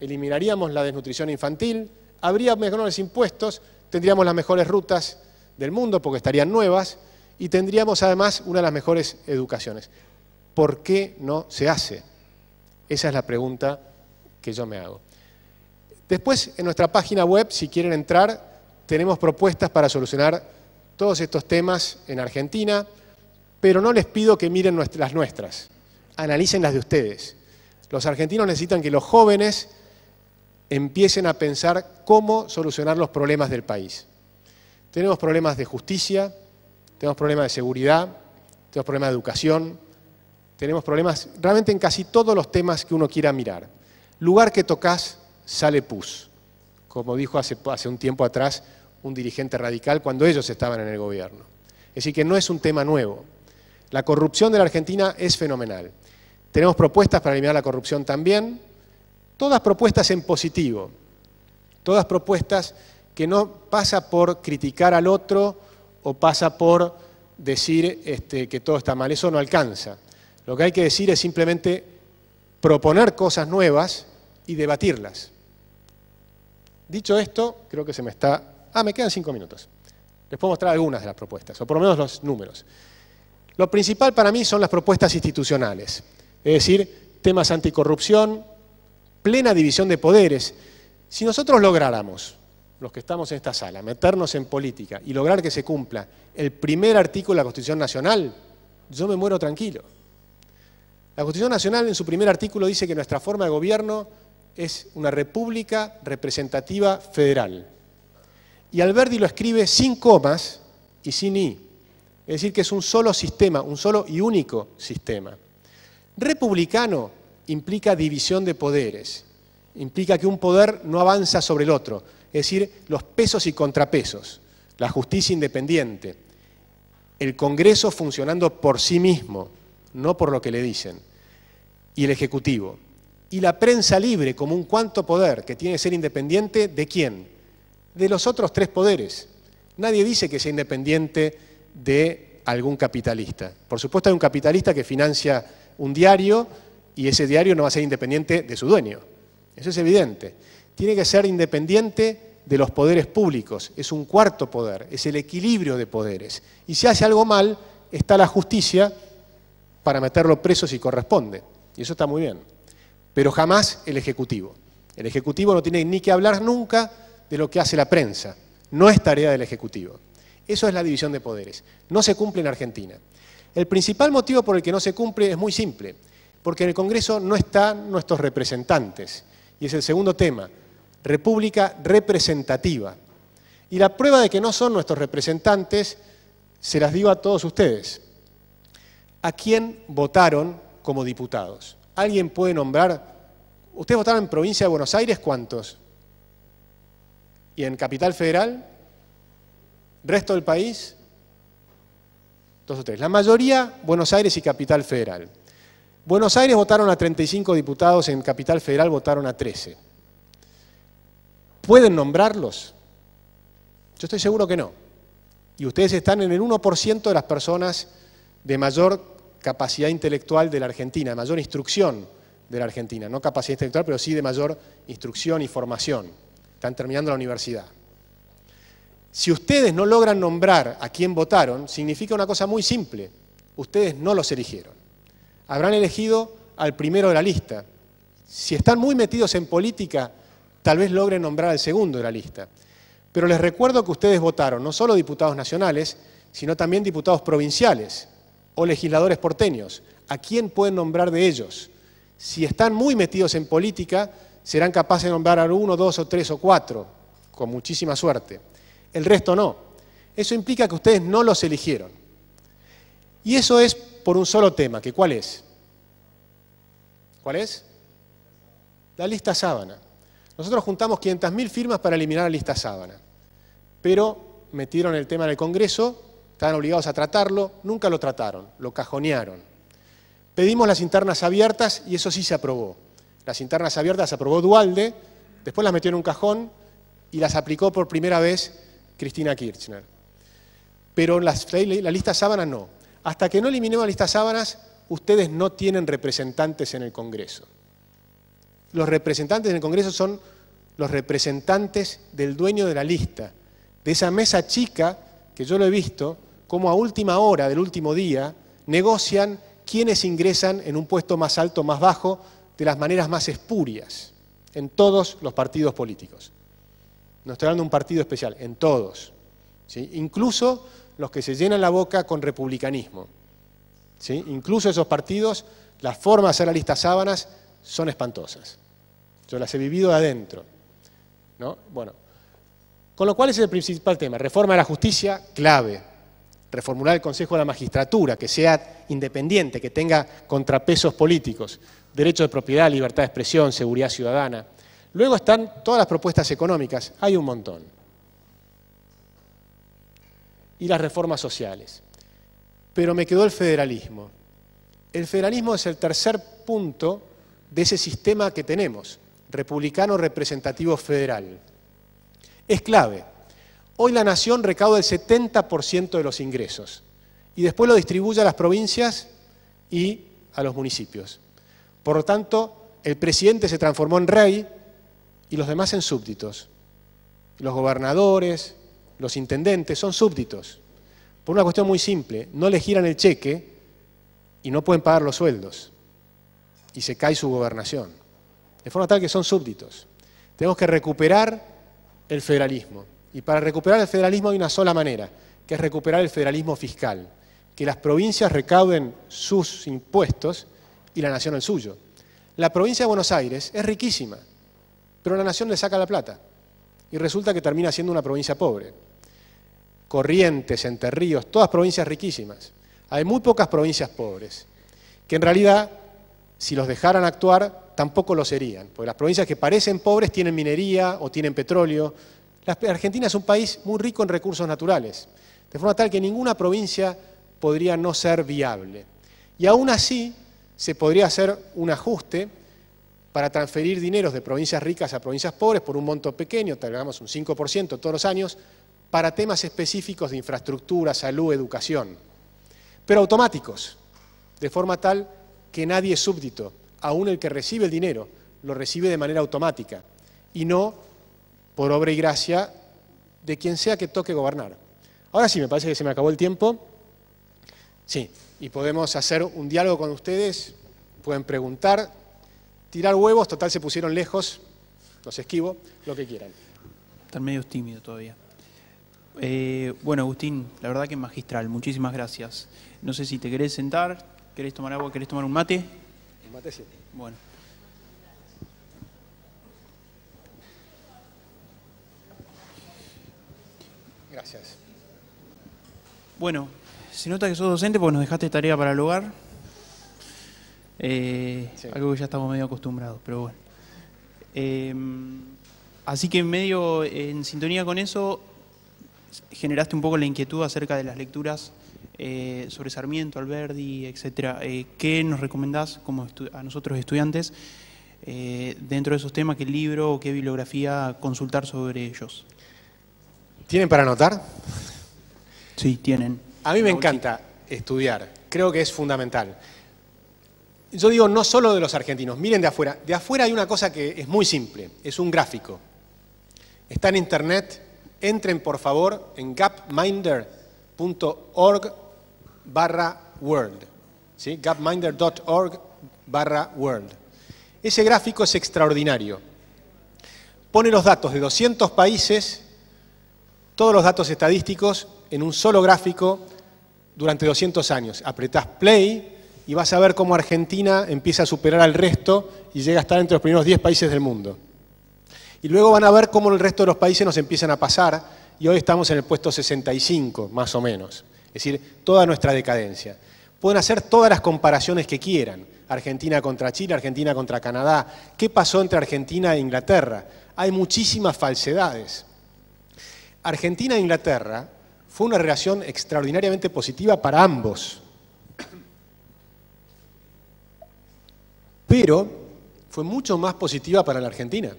eliminaríamos la desnutrición infantil, habría mejores impuestos, tendríamos las mejores rutas del mundo porque estarían nuevas y tendríamos además una de las mejores educaciones. ¿Por qué no se hace? Esa es la pregunta que yo me hago. Después, en nuestra página web, si quieren entrar, tenemos propuestas para solucionar todos estos temas en Argentina, pero no les pido que miren las nuestras, analicen las de ustedes. Los argentinos necesitan que los jóvenes empiecen a pensar cómo solucionar los problemas del país. Tenemos problemas de justicia, tenemos problemas de seguridad, tenemos problemas de educación, tenemos problemas realmente en casi todos los temas que uno quiera mirar. Lugar que tocas, sale pus. Como dijo hace, hace un tiempo atrás un dirigente radical cuando ellos estaban en el gobierno. Es decir, que no es un tema nuevo. La corrupción de la Argentina es fenomenal. Tenemos propuestas para eliminar la corrupción también, todas propuestas en positivo, todas propuestas que no pasa por criticar al otro o pasa por decir este, que todo está mal, eso no alcanza. Lo que hay que decir es simplemente proponer cosas nuevas y debatirlas. Dicho esto, creo que se me está Ah, me quedan cinco minutos. Les puedo mostrar algunas de las propuestas, o por lo menos los números. Lo principal para mí son las propuestas institucionales, es decir, temas anticorrupción, plena división de poderes. Si nosotros lográramos, los que estamos en esta sala, meternos en política y lograr que se cumpla el primer artículo de la Constitución Nacional, yo me muero tranquilo. La Constitución Nacional en su primer artículo dice que nuestra forma de gobierno es una república representativa federal y Alberdi lo escribe sin comas y sin i. Es decir, que es un solo sistema, un solo y único sistema. Republicano implica división de poderes, implica que un poder no avanza sobre el otro, es decir, los pesos y contrapesos, la justicia independiente, el Congreso funcionando por sí mismo, no por lo que le dicen, y el Ejecutivo. Y la prensa libre como un cuanto poder que tiene que ser independiente de quién, de los otros tres poderes. Nadie dice que sea independiente de algún capitalista. Por supuesto hay un capitalista que financia un diario y ese diario no va a ser independiente de su dueño. Eso es evidente. Tiene que ser independiente de los poderes públicos. Es un cuarto poder, es el equilibrio de poderes. Y si hace algo mal, está la justicia para meterlo preso si corresponde. Y eso está muy bien. Pero jamás el Ejecutivo. El Ejecutivo no tiene ni que hablar nunca de lo que hace la prensa. No es tarea del Ejecutivo. Eso es la división de poderes. No se cumple en Argentina. El principal motivo por el que no se cumple es muy simple, porque en el Congreso no están nuestros representantes. Y es el segundo tema, república representativa. Y la prueba de que no son nuestros representantes se las digo a todos ustedes. ¿A quién votaron como diputados? ¿Alguien puede nombrar? ¿Ustedes votaron en provincia de Buenos Aires cuántos? Y en Capital Federal, resto del país, dos o tres. La mayoría, Buenos Aires y Capital Federal. Buenos Aires votaron a 35 diputados, en Capital Federal votaron a 13. ¿Pueden nombrarlos? Yo estoy seguro que no. Y ustedes están en el 1% de las personas de mayor capacidad intelectual de la Argentina, de mayor instrucción de la Argentina. No capacidad intelectual, pero sí de mayor instrucción y formación están terminando la universidad. Si ustedes no logran nombrar a quién votaron, significa una cosa muy simple. Ustedes no los eligieron. Habrán elegido al primero de la lista. Si están muy metidos en política, tal vez logren nombrar al segundo de la lista. Pero les recuerdo que ustedes votaron no solo diputados nacionales, sino también diputados provinciales o legisladores porteños. ¿A quién pueden nombrar de ellos? Si están muy metidos en política, serán capaces de nombrar a uno, dos o tres o cuatro, con muchísima suerte. El resto no. Eso implica que ustedes no los eligieron. Y eso es por un solo tema, que ¿cuál es? ¿Cuál es? La lista sábana. Nosotros juntamos 500.000 firmas para eliminar la lista sábana, pero metieron el tema en el Congreso, estaban obligados a tratarlo, nunca lo trataron, lo cajonearon. Pedimos las internas abiertas y eso sí se aprobó las internas abiertas aprobó Dualde, después las metió en un cajón y las aplicó por primera vez Cristina Kirchner. Pero las, la lista sábana no. Hasta que no eliminemos la lista sábanas, ustedes no tienen representantes en el Congreso. Los representantes en el Congreso son los representantes del dueño de la lista, de esa mesa chica que yo lo he visto, como a última hora del último día negocian quiénes ingresan en un puesto más alto, más bajo, de las maneras más espurias en todos los partidos políticos. No estoy hablando de un partido especial, en todos. Incluso los que se llenan la boca con republicanismo. Incluso esos partidos, las formas de hacer la lista sábanas son espantosas. Yo las he vivido adentro. ¿no? Bueno, con lo cual es el principal tema. Reforma de la justicia, clave. Reformular el Consejo de la Magistratura, que sea independiente, que tenga contrapesos políticos derecho de propiedad, libertad de expresión, seguridad ciudadana. Luego están todas las propuestas económicas, hay un montón. Y las reformas sociales. Pero me quedó el federalismo. El federalismo es el tercer punto de ese sistema que tenemos, republicano representativo federal. Es clave. Hoy la nación recauda el 70% de los ingresos y después lo distribuye a las provincias y a los municipios. Por lo tanto, el presidente se transformó en rey y los demás en súbditos. Los gobernadores, los intendentes son súbditos. Por una cuestión muy simple, no les giran el cheque y no pueden pagar los sueldos. Y se cae su gobernación. De forma tal que son súbditos. Tenemos que recuperar el federalismo. Y para recuperar el federalismo hay una sola manera, que es recuperar el federalismo fiscal. Que las provincias recauden sus impuestos y la nación el suyo. La provincia de Buenos Aires es riquísima, pero la nación le saca la plata y resulta que termina siendo una provincia pobre. Corrientes, Entre Ríos, todas provincias riquísimas. Hay muy pocas provincias pobres, que en realidad, si los dejaran actuar, tampoco lo serían, porque las provincias que parecen pobres tienen minería o tienen petróleo. La Argentina es un país muy rico en recursos naturales, de forma tal que ninguna provincia podría no ser viable. Y aún así, se podría hacer un ajuste para transferir dineros de provincias ricas a provincias pobres por un monto pequeño, vez un 5% todos los años, para temas específicos de infraestructura, salud, educación, pero automáticos, de forma tal que nadie es súbdito, aún el que recibe el dinero, lo recibe de manera automática y no por obra y gracia de quien sea que toque gobernar. Ahora sí, me parece que se me acabó el tiempo. Sí y podemos hacer un diálogo con ustedes. Pueden preguntar, tirar huevos, total se pusieron lejos, los esquivo, lo que quieran. Están medio tímidos todavía. Eh, bueno, Agustín, la verdad que es magistral, muchísimas gracias. No sé si te querés sentar, querés tomar agua, querés tomar un mate. Un mate sí. Bueno. Gracias. Bueno, se nota que sos docente porque nos dejaste tarea para el hogar. Eh, algo que ya estamos medio acostumbrados, pero bueno. Em, así que en medio en sintonía con eso, generaste un poco la inquietud acerca de las lecturas eh, sobre Sarmiento, Alberdi, etc. Eh, ¿Qué nos recomendás como a nosotros estudiantes dentro de esos temas? ¿Qué libro o qué bibliografía consultar sobre ellos? ¿Tienen para anotar? Sí, tienen. A mí me encanta estudiar, creo que es fundamental. Yo digo no solo de los argentinos, miren de afuera. De afuera hay una cosa que es muy simple, es un gráfico. Está en internet, entren por favor en gapminder.org barra world. gapminder.org barra world. Ese gráfico es extraordinario. Pone los datos de 200 países, todos los datos estadísticos en un solo gráfico durante 200 años. Apretás play y vas a ver cómo Argentina empieza a superar al resto y llega a estar entre los primeros 10 países del mundo. Y luego van a ver cómo el resto de los países nos empiezan a pasar y hoy estamos en el puesto 65, más o menos. Es decir, toda nuestra decadencia. Pueden hacer todas las comparaciones que quieran. Argentina contra Chile, Argentina contra Canadá. ¿Qué pasó entre Argentina e Inglaterra? Hay muchísimas falsedades. Argentina e Inglaterra fue una relación extraordinariamente positiva para ambos. Pero fue mucho más positiva para la Argentina.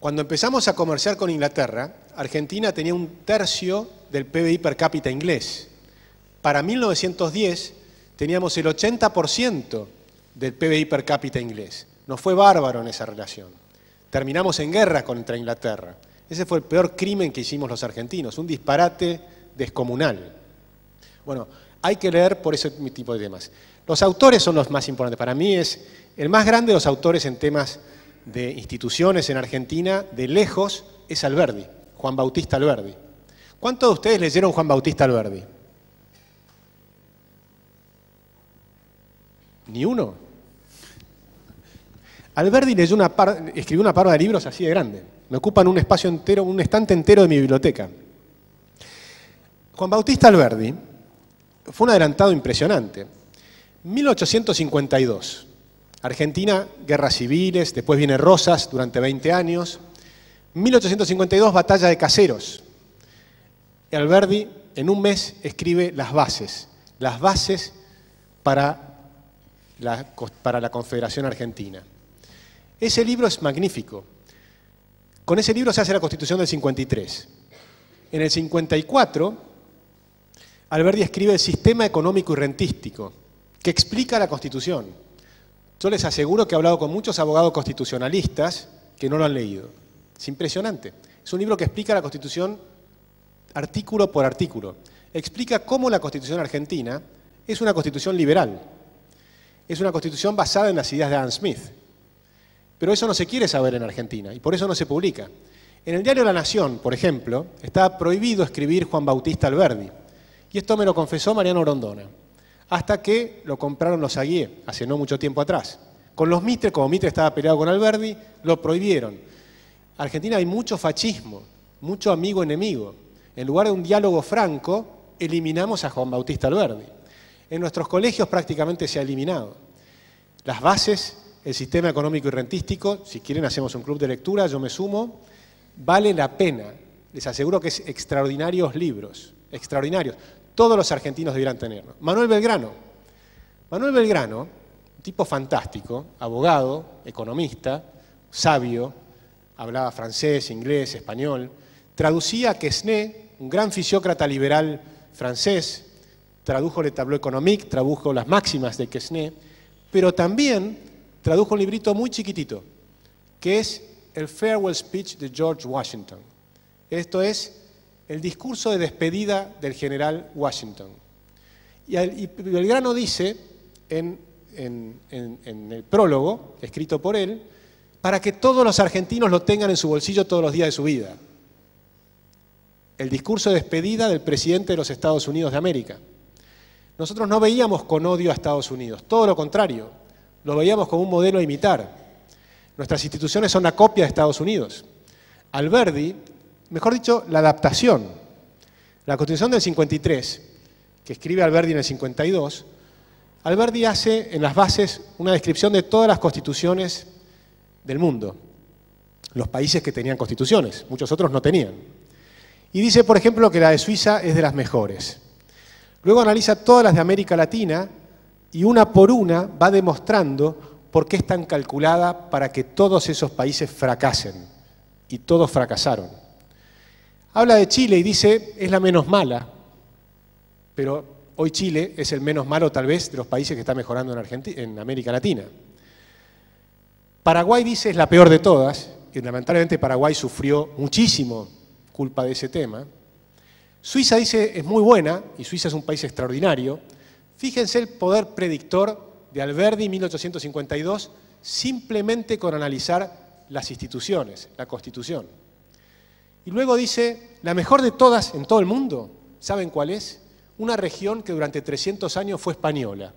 Cuando empezamos a comerciar con Inglaterra, Argentina tenía un tercio del PBI per cápita inglés. Para 1910 teníamos el 80% del PBI per cápita inglés. Nos fue bárbaro en esa relación. Terminamos en guerra contra Inglaterra. Ese fue el peor crimen que hicimos los argentinos, un disparate descomunal. Bueno, hay que leer por ese tipo de temas. Los autores son los más importantes. Para mí es el más grande de los autores en temas de instituciones en Argentina, de lejos, es Alberdi, Juan Bautista Alberdi. ¿Cuántos de ustedes leyeron Juan Bautista Alberdi? Ni uno. Alberdi leyó una par, escribió una de libros así de grande. Me ocupan un espacio entero, un estante entero de mi biblioteca. Juan Bautista Alberdi fue un adelantado impresionante. 1852, Argentina, guerras civiles, después viene Rosas durante 20 años. 1852, batalla de caseros. Alberdi en un mes escribe las bases, las bases para la, para la Confederación Argentina. Ese libro es magnífico, con ese libro se hace la Constitución del 53. En el 54, Alberti escribe el sistema económico y rentístico, que explica la Constitución. Yo les aseguro que he hablado con muchos abogados constitucionalistas que no lo han leído. Es impresionante. Es un libro que explica la Constitución artículo por artículo. Explica cómo la Constitución argentina es una Constitución liberal. Es una Constitución basada en las ideas de Adam Smith. Pero eso no se quiere saber en Argentina y por eso no se publica. En el diario La Nación, por ejemplo, está prohibido escribir Juan Bautista Alberdi. Y esto me lo confesó Mariano Rondona, hasta que lo compraron los Aguié, hace no mucho tiempo atrás. Con los Mitre, como Mitre estaba peleado con Alberdi, lo prohibieron. Argentina hay mucho fascismo, mucho amigo-enemigo. En lugar de un diálogo franco, eliminamos a Juan Bautista Alberdi. En nuestros colegios prácticamente se ha eliminado. Las bases el sistema económico y rentístico, si quieren hacemos un club de lectura, yo me sumo, vale la pena, les aseguro que es extraordinarios libros, extraordinarios, todos los argentinos deberían tenerlo. Manuel Belgrano, Manuel Belgrano, tipo fantástico, abogado, economista, sabio, hablaba francés, inglés, español, traducía a Quesnay, un gran fisiócrata liberal francés, tradujo el Tableau Économique, tradujo las máximas de Quesnay, pero también tradujo un librito muy chiquitito, que es el Farewell Speech de George Washington. Esto es el discurso de despedida del general Washington. Y, Belgrano dice en, en el prólogo, escrito por él, para que todos los argentinos lo tengan en su bolsillo todos los días de su vida. El discurso de despedida del presidente de los Estados Unidos de América. Nosotros no veíamos con odio a Estados Unidos, todo lo contrario lo veíamos como un modelo a imitar. Nuestras instituciones son una copia de Estados Unidos. Alberdi, mejor dicho, la adaptación. La Constitución del 53, que escribe Alberdi en el 52, Alberdi hace en las bases una descripción de todas las constituciones del mundo, los países que tenían constituciones, muchos otros no tenían. Y dice, por ejemplo, que la de Suiza es de las mejores. Luego analiza todas las de América Latina y una por una va demostrando por qué es tan calculada para que todos esos países fracasen. Y todos fracasaron. Habla de Chile y dice, es la menos mala, pero hoy Chile es el menos malo tal vez de los países que está mejorando en, en América Latina. Paraguay dice es la peor de todas, y lamentablemente Paraguay sufrió muchísimo culpa de ese tema. Suiza dice es muy buena, y Suiza es un país extraordinario, Fíjense el poder predictor de Alberdi 1852 simplemente con analizar las instituciones, la Constitución. Y luego dice, la mejor de todas en todo el mundo, ¿saben cuál es? Una región que durante 300 años fue española,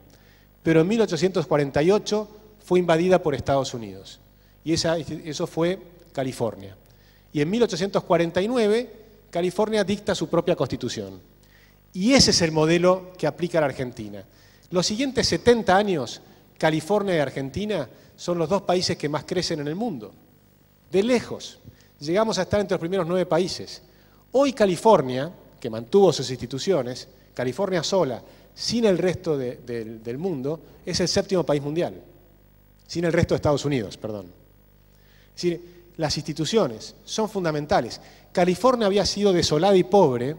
pero en 1848 fue invadida por Estados Unidos. Y eso fue California. Y en 1849, California dicta su propia constitución. Y ese es el modelo que aplica la Argentina. Los siguientes 70 años, California y Argentina son los dos países que más crecen en el mundo. De lejos, llegamos a estar entre los primeros nueve países. Hoy California, que mantuvo sus instituciones, California sola, sin el resto del mundo, es el séptimo país mundial. Sin el resto de Estados Unidos, perdón. Es decir, las instituciones son fundamentales. California había sido desolada y pobre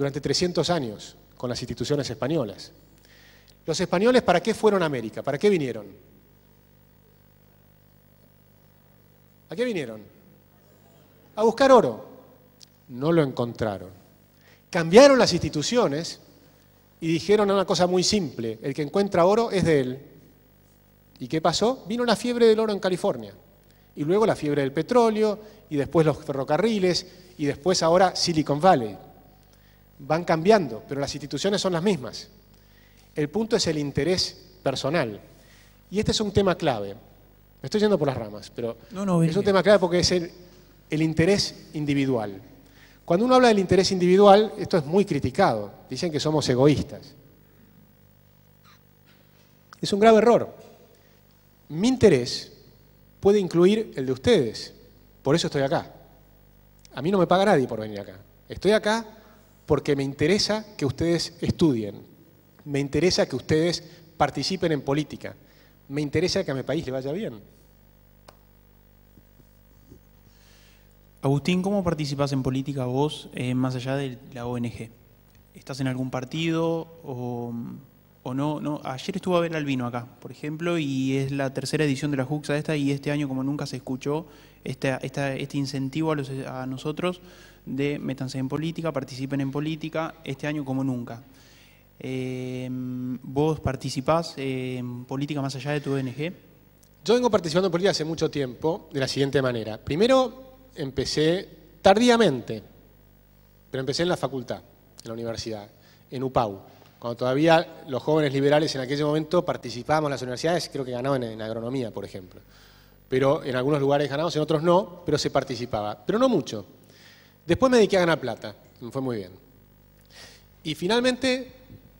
durante 300 años con las instituciones españolas. ¿Los españoles para qué fueron a América? ¿Para qué vinieron? ¿A qué vinieron? A buscar oro. No lo encontraron. Cambiaron las instituciones y dijeron una cosa muy simple, el que encuentra oro es de él. ¿Y qué pasó? Vino la fiebre del oro en California, y luego la fiebre del petróleo, y después los ferrocarriles, y después ahora Silicon Valley van cambiando, pero las instituciones son las mismas. El punto es el interés personal. Y este es un tema clave. Me estoy yendo por las ramas, pero no, no, es un tema clave porque es el, el interés individual. Cuando uno habla del interés individual, esto es muy criticado. Dicen que somos egoístas. Es un grave error. Mi interés puede incluir el de ustedes. Por eso estoy acá. A mí no me paga nadie por venir acá. Estoy acá porque me interesa que ustedes estudien, me interesa que ustedes participen en política, me interesa que a mi país le vaya bien. Agustín, ¿cómo participas en política vos, eh, más allá de la ONG? ¿Estás en algún partido o, no, no? Ayer estuvo a al Albino acá, por ejemplo, y es la tercera edición de la JUXA esta, y este año, como nunca se escuchó, este incentivo a, los, a nosotros de métanse en política, participen en política, este año como nunca. Em, ¿Vos participás en política más allá de tu ONG? Yo vengo participando en política hace mucho tiempo de la siguiente manera. Primero empecé tardíamente, pero empecé en la facultad, en la universidad, en UPAU cuando todavía los jóvenes liberales en aquel momento participábamos en las universidades, creo que ganaban en agronomía, por ejemplo. Pero en algunos lugares ganamos, en otros no, pero se participaba. Pero no mucho. Después me dediqué a ganar plata, me fue muy bien. Y finalmente,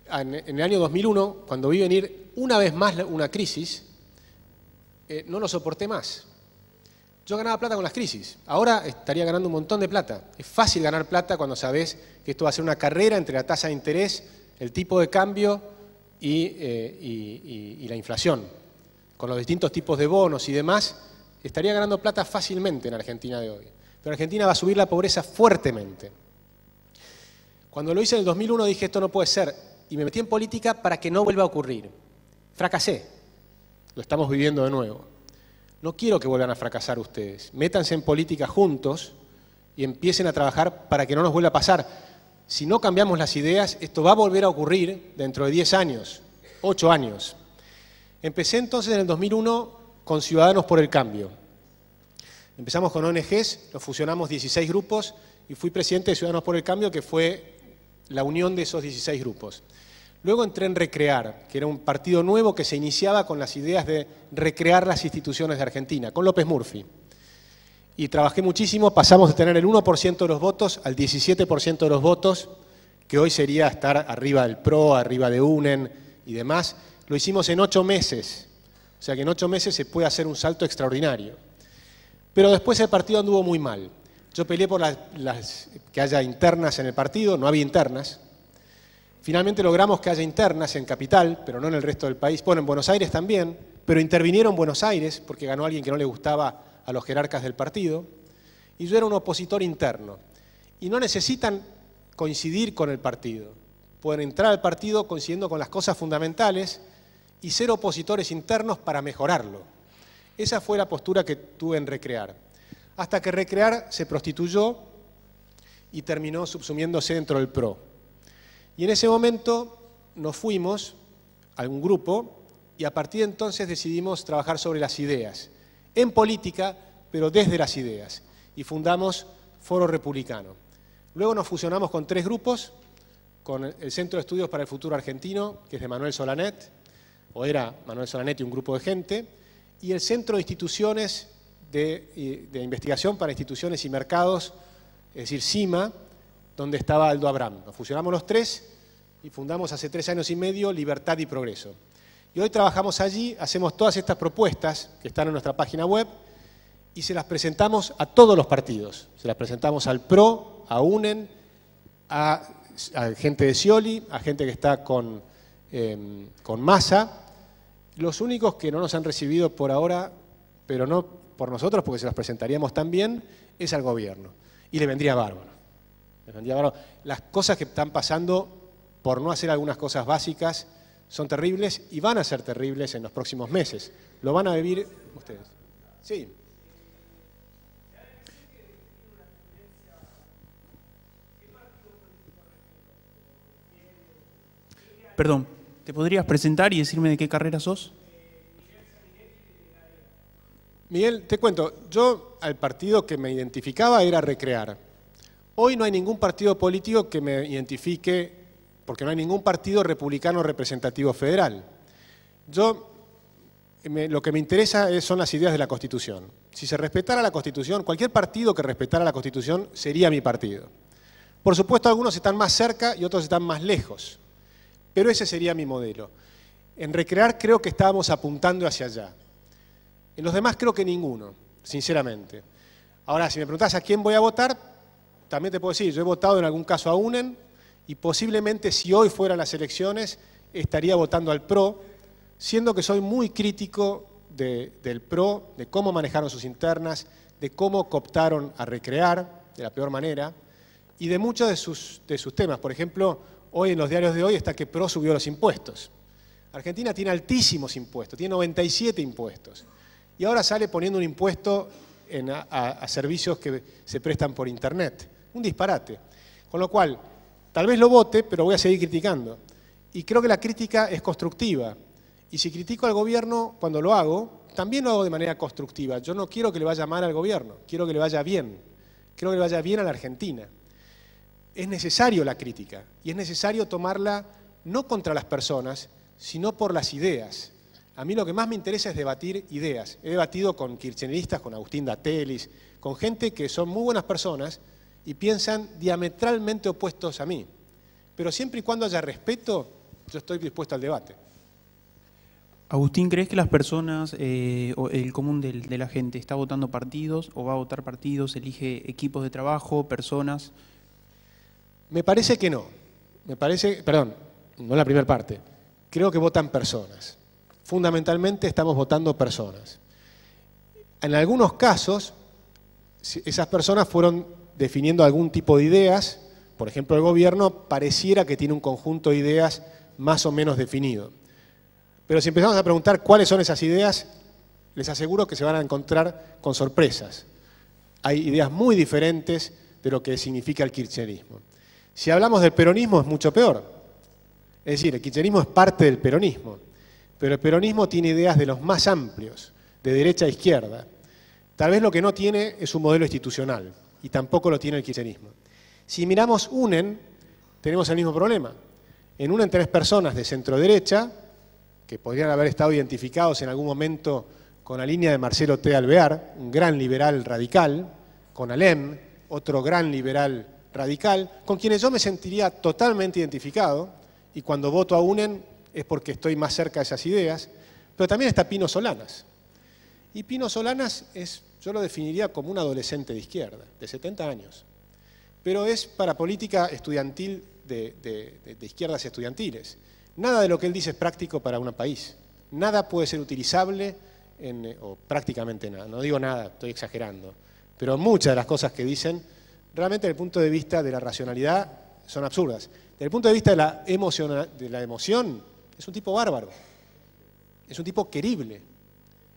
en el año 2001, cuando vi venir una vez más una crisis, eh, no lo soporté más. Yo ganaba plata con las crisis, ahora estaría ganando un montón de plata. Es fácil ganar plata cuando sabes que esto va a ser una carrera entre la tasa de interés, el tipo de cambio eh, y, y la inflación. Con los distintos tipos de bonos y demás, estaría ganando plata fácilmente en Argentina de hoy. Pero Argentina va a subir la pobreza fuertemente. Cuando lo hice en el 2001 dije, esto no puede ser. Y me metí en política para que no vuelva a ocurrir. Fracasé. Lo estamos viviendo de nuevo. No quiero que vuelvan a fracasar ustedes. Métanse en política juntos y empiecen a trabajar para que no nos vuelva a pasar. Si no cambiamos las ideas, esto va a volver a ocurrir dentro de 10 años, 8 años. Empecé entonces en el 2001 con Ciudadanos por el Cambio. Empezamos con ONGs, nos fusionamos 16 grupos y fui presidente de Ciudadanos por el Cambio, que fue la unión de esos 16 grupos. Luego entré en Recrear, que era un partido nuevo que se iniciaba con las ideas de recrear las instituciones de Argentina, con López Murphy. Y trabajé muchísimo, pasamos de tener el 1% de los votos al 17% de los votos, que hoy sería estar arriba del PRO, arriba de UNEN y demás. Lo hicimos en ocho meses, o sea que en ocho meses se puede hacer un salto extraordinario. Pero después el partido anduvo muy mal. Yo peleé por las, que haya internas en el partido, no había internas. Finalmente logramos que haya internas en Capital, pero no en el resto del país. Bueno, en Buenos Aires también, pero intervinieron Buenos Aires porque ganó alguien que no le gustaba a los jerarcas del partido. Y yo era un opositor interno. Y no necesitan coincidir con el partido. Pueden entrar al partido coincidiendo con las cosas fundamentales y ser opositores internos para mejorarlo. Esa fue la postura que tuve en Recrear. Hasta que Recrear se prostituyó y terminó subsumiéndose dentro del PRO. Y en ese momento nos fuimos a un grupo y a partir de entonces decidimos trabajar sobre las ideas, en política, pero desde las ideas, y fundamos Foro Republicano. Luego nos fusionamos con tres grupos, con el Centro de Estudios para el Futuro Argentino, que es de Manuel Solanet, o era Manuel Solanet y un grupo de gente, y el Centro de Instituciones de, Investigación para Instituciones y Mercados, es decir, CIMA, donde estaba Aldo Abraham. Nos fusionamos los tres y fundamos hace tres años y medio Libertad y Progreso. Y hoy trabajamos allí, hacemos todas estas propuestas que están en nuestra página web y se las presentamos a todos los partidos. Se las presentamos al PRO, a UNEN, a, gente de Scioli, a gente que está con, eh, con Massa, los únicos que no nos han recibido por ahora, pero no por nosotros, porque se los presentaríamos también, es al gobierno. Y le vendría bárbaro. Le vendría bárbaro. Las cosas que están pasando por no hacer algunas cosas básicas son terribles y van a ser terribles en los próximos meses. Lo van a vivir ustedes. Sí. Perdón, ¿Te podrías presentar y decirme de qué carrera sos? Miguel, te cuento, yo al partido que me identificaba era Recrear. Hoy no hay ningún partido político que me identifique, porque no hay ningún partido republicano representativo federal. Yo, lo que me interesa son las ideas de la Constitución. Si se respetara la Constitución, cualquier partido que respetara la Constitución sería mi partido. Por supuesto, algunos están más cerca y otros están más lejos. Pero ese sería mi modelo. En recrear creo que estábamos apuntando hacia allá. En los demás creo que ninguno, sinceramente. Ahora, si me preguntás a quién voy a votar, también te puedo decir, yo he votado en algún caso a UNEN y posiblemente si hoy fueran las elecciones estaría votando al PRO, siendo que soy muy crítico del PRO, de cómo manejaron sus internas, de cómo cooptaron a recrear de la peor manera y de muchos de de sus temas. Por ejemplo, Hoy en los diarios de hoy está que PRO subió los impuestos. Argentina tiene altísimos impuestos, tiene 97 impuestos. Y ahora sale poniendo un impuesto a, a, servicios que se prestan por Internet. Un disparate. Con lo cual, tal vez lo vote, pero voy a seguir criticando. Y creo que la crítica es constructiva. Y si critico al gobierno cuando lo hago, también lo hago de manera constructiva. Yo no quiero que le vaya mal al gobierno, quiero que le vaya bien. Quiero que le vaya bien a la Argentina es necesario la crítica y es necesario tomarla no contra las personas, sino por las ideas. A mí lo que más me interesa es debatir ideas. He debatido con kirchneristas, con Agustín Datelis, con gente que son muy buenas personas y piensan diametralmente opuestos a mí. Pero siempre y cuando haya respeto, yo estoy dispuesto al debate. Agustín, ¿crees que las personas, eh, o el común de la gente, está votando partidos o va a votar partidos, elige equipos de trabajo, personas? Me parece que no. Me parece, perdón, no la primera parte. Creo que votan personas. Fundamentalmente estamos votando personas. En algunos casos, esas personas fueron definiendo algún tipo de ideas. Por ejemplo, el gobierno pareciera que tiene un conjunto de ideas más o menos definido. Pero si empezamos a preguntar cuáles son esas ideas, les aseguro que se van a encontrar con sorpresas. Hay ideas muy diferentes de lo que significa el kirchnerismo. Si hablamos del peronismo es mucho peor. Es decir, el kirchnerismo es parte del peronismo, pero el peronismo tiene ideas de los más amplios, de derecha a izquierda. Tal vez lo que no tiene es un modelo institucional, y tampoco lo tiene el kirchnerismo. Si miramos UNEN, tenemos el mismo problema. En UNEN tres personas de centro derecha, que podrían haber estado identificados en algún momento con la línea de Marcelo T. Alvear, un gran liberal radical, con Alem, otro gran liberal radical, con quienes yo me sentiría totalmente identificado, y cuando voto a UNEN es porque estoy más cerca de esas ideas, pero también está Pino Solanas. Y Pino Solanas es, yo lo definiría como un adolescente de izquierda, de 70 años, pero es para política estudiantil de, izquierdas estudiantiles. Nada de lo que él dice es práctico para un país. Nada puede ser utilizable, en, eh, o prácticamente nada, no digo nada, estoy exagerando, pero muchas de las cosas que dicen realmente desde el punto de vista de la racionalidad son absurdas. Desde el punto de vista de la, emoción, es un tipo bárbaro, es un tipo querible,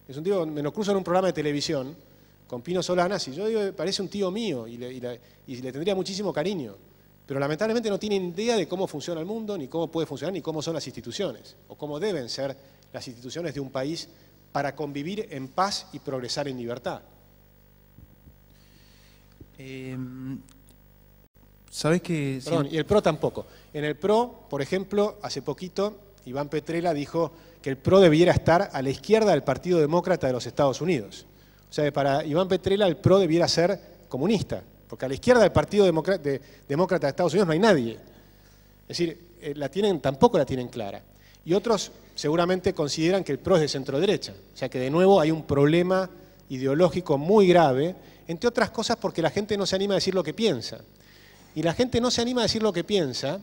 es un tipo, me lo cruzo en un programa de televisión con Pino Solanas y yo digo, parece un tío mío y le tendría muchísimo cariño, pero lamentablemente no tiene idea de cómo funciona el mundo, ni cómo puede funcionar, ni cómo son las instituciones, o cómo deben ser las instituciones de un país para convivir en paz y progresar en libertad. Em, ¿Sabes que...? Perdón, y el PRO tampoco. En el PRO, por ejemplo, hace poquito Iván Petrella dijo que el PRO debiera estar a la izquierda del Partido Demócrata de los Estados Unidos. O sea, para Iván Petrella el PRO debiera ser comunista, porque a la izquierda del Partido Demócrata de, Estados Unidos no hay nadie. Es decir, eh, la tienen, tampoco la tienen clara. Y otros seguramente consideran que el PRO es de centro derecha. O sea que de nuevo hay un problema ideológico muy grave entre otras cosas porque la gente no se anima a decir lo que piensa. Y la gente no se anima a decir lo que piensa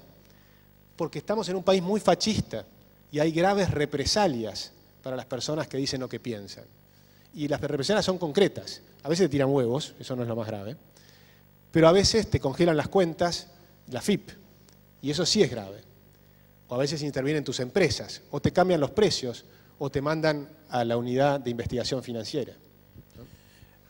porque estamos en un país muy fascista y hay graves represalias para las personas que dicen lo que piensan. Y las represalias son concretas. A veces te tiran huevos, eso no es lo más grave. Pero a veces te congelan las cuentas, la FIP, y eso sí es grave. O a veces intervienen tus empresas, o te cambian los precios, o te mandan a la unidad de investigación financiera.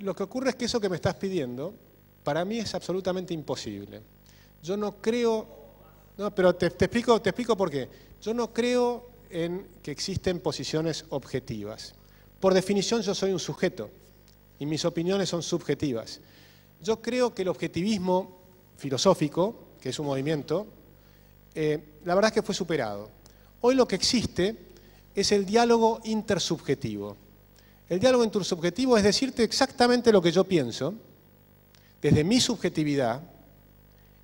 lo que ocurre es que eso que me estás pidiendo, para mí es absolutamente imposible. Yo no creo, pero te, explico, te por qué. Yo no creo en que existen posiciones objetivas. Por definición yo soy un sujeto y mis opiniones son subjetivas. Yo creo que el objetivismo filosófico, que es un movimiento, eh, la verdad es que fue superado. Hoy lo que existe es el diálogo intersubjetivo. El diálogo subjetivo es decirte exactamente lo que yo pienso, desde mi subjetividad,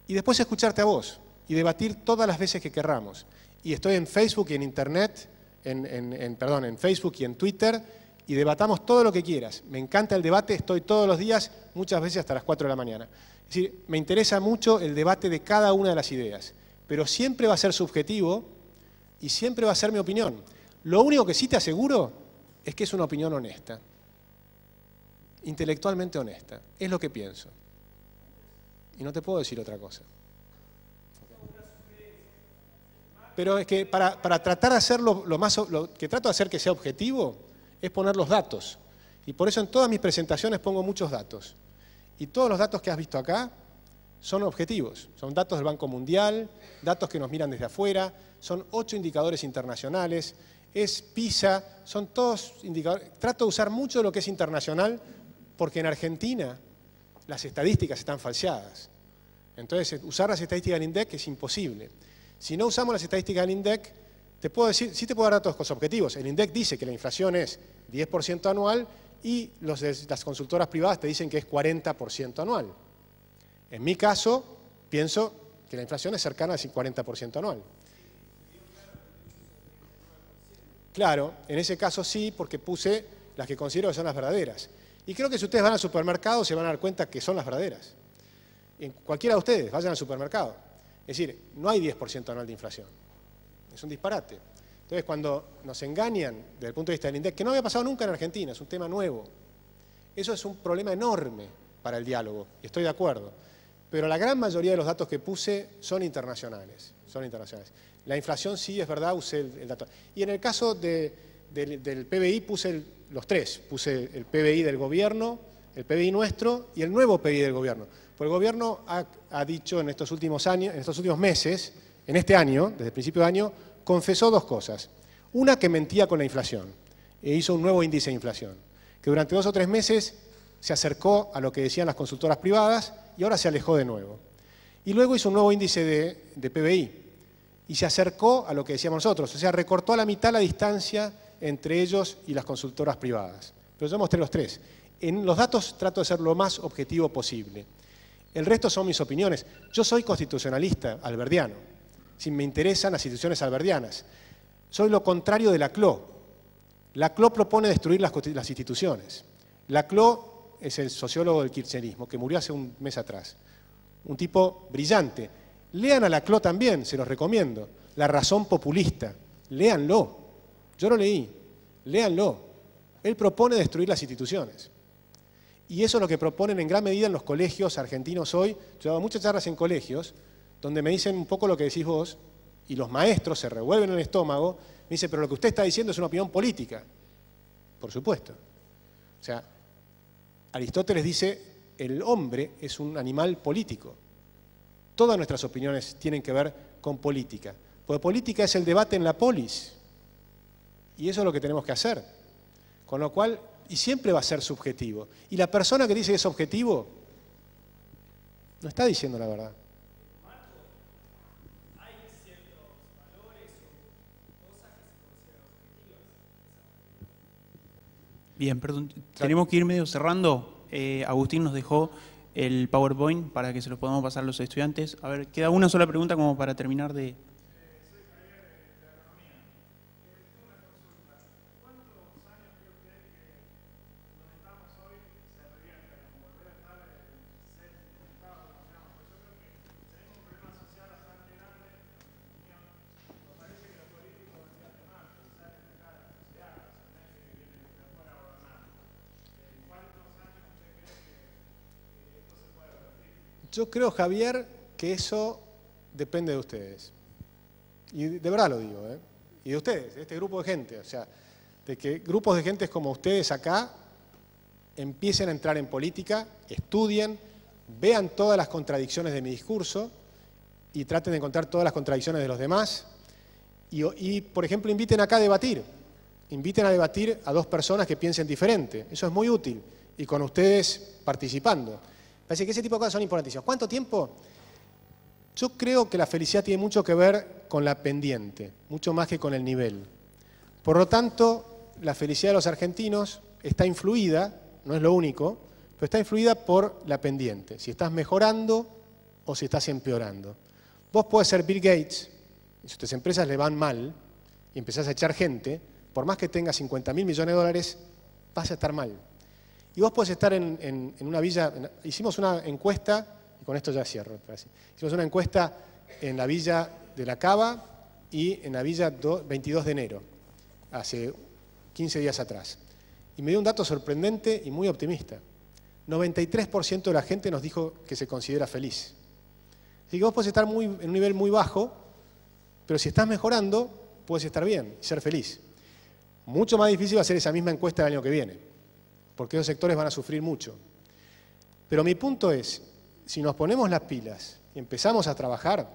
y después escucharte a vos y debatir todas las veces que querramos. Y estoy en Facebook y en Internet, en, perdón, en Facebook y en Twitter, y debatamos todo lo que quieras. Me encanta el debate, estoy todos los días, muchas veces hasta las 4 de la mañana. Es decir, me interesa mucho el debate de cada una de las ideas, pero siempre va a ser subjetivo y siempre va a ser mi opinión. Lo único que sí te aseguro es que es una opinión honesta, intelectualmente honesta, es lo que pienso. Y no te puedo decir otra cosa. Pero es que para, tratar de hacerlo, lo más, lo que trato de hacer que sea objetivo es poner los datos. Y por eso en todas mis presentaciones pongo muchos datos. Y todos los datos que has visto acá son objetivos. Son datos del Banco Mundial, datos que nos miran desde afuera, son ocho indicadores internacionales, es PISA, son todos indicadores. Trato de usar mucho de lo que es internacional, porque en Argentina las estadísticas están falseadas. Entonces, usar las estadísticas del INDEC es imposible. Si no usamos las estadísticas del INDEC, te puedo decir, sí te puedo dar datos los objetivos. El INDEC dice que la inflación es 10% anual y las consultoras privadas te dicen que es 40% anual. En mi caso, pienso que la inflación es cercana al 40% anual. Claro, en ese caso sí, porque puse las que considero que son las verdaderas. Y creo que si ustedes van al supermercado se van a dar cuenta que son las verdaderas. En cualquiera de ustedes, vayan al supermercado. Es decir, no hay 10% anual de inflación. Es un disparate. Entonces, cuando nos engañan desde el punto de vista del INDEC, que no había pasado nunca en Argentina, es un tema nuevo. Eso es un problema enorme para el diálogo, y estoy de acuerdo. Pero la gran mayoría de los datos que puse son internacionales. Son internacionales. La inflación sí, es verdad, usé el, dato. Y en el caso del, PBI puse los tres. Puse el PBI del gobierno, el PBI nuestro y el nuevo PBI del gobierno. Porque el gobierno ha, dicho en estos últimos años, en estos últimos meses, en este año, desde el principio de año, confesó dos cosas. Una que mentía con la inflación e hizo un nuevo índice de inflación, que durante dos o tres meses se acercó a lo que decían las consultoras privadas y ahora se alejó de nuevo. Y luego hizo un nuevo índice de PBI, y se acercó a lo que decíamos nosotros, o sea, recortó a la mitad la distancia entre ellos y las consultoras privadas. Pero yo mostré los tres. En los datos trato de ser lo más objetivo posible. El resto son mis opiniones. Yo soy constitucionalista alberdiano, si me interesan las instituciones alberdianas. Soy lo contrario de la CLO. La CLO propone destruir las, instituciones. La CLO es el sociólogo del kirchnerismo, que murió hace un mes atrás. Un tipo brillante, Lean a Laclau también, se los recomiendo. La razón populista. Léanlo. Yo lo leí. Léanlo. Él propone destruir las instituciones. Y eso es lo que proponen en gran medida en los colegios argentinos hoy. Yo he muchas charlas en colegios donde me dicen un poco lo que decís vos y los maestros se revuelven el estómago. Me dicen, pero lo que usted está diciendo es una opinión política. Por supuesto. O sea, Aristóteles dice, el hombre es un animal político. Todas nuestras opiniones tienen que ver con política, porque política es el debate en la polis, y eso es lo que tenemos que hacer. Con lo cual, y siempre va a ser subjetivo. Y la persona que dice que es objetivo, no está diciendo la verdad. Bien, perdón, tenemos que ir medio cerrando. Eh, Agustín nos dejó el PowerPoint para que se lo podamos pasar a los estudiantes. A ver, queda una sola pregunta como para terminar de, Yo creo, Javier, que eso depende de ustedes. Y de verdad lo digo, ¿eh? Y de ustedes, de este grupo de gente. O sea, de que grupos de gente como ustedes acá empiecen a entrar en política, estudien, vean todas las contradicciones de mi discurso y traten de encontrar todas las contradicciones de los demás. y, por ejemplo, inviten acá a debatir. Inviten a debatir a dos personas que piensen diferente. Eso es muy útil. Y con ustedes participando. Parece que ese tipo de cosas son importantísimas. ¿Cuánto tiempo? Yo creo que la felicidad tiene mucho que ver con la pendiente, mucho más que con el nivel. Por lo tanto, la felicidad de los argentinos está influida, no es lo único, pero está influida por la pendiente, si estás mejorando o si estás empeorando. Vos podés ser Bill Gates, y si tus empresas le van mal y empezás a echar gente, por más que tengas 50 mil millones de dólares, vas a estar mal. Y vos podés estar en, una villa, hicimos una encuesta, y con esto ya cierro, hicimos una encuesta en la villa de La Cava y en la villa 22 de enero, hace 15 días atrás. Y me dio un dato sorprendente y muy optimista. 93% de la gente nos dijo que se considera feliz. Así que vos podés estar muy, en un nivel muy bajo, pero si estás mejorando, puedes estar bien y ser feliz. Mucho más difícil hacer esa misma encuesta el año que viene porque esos sectores van a sufrir mucho. Pero mi punto es, si nos ponemos las pilas y empezamos a trabajar,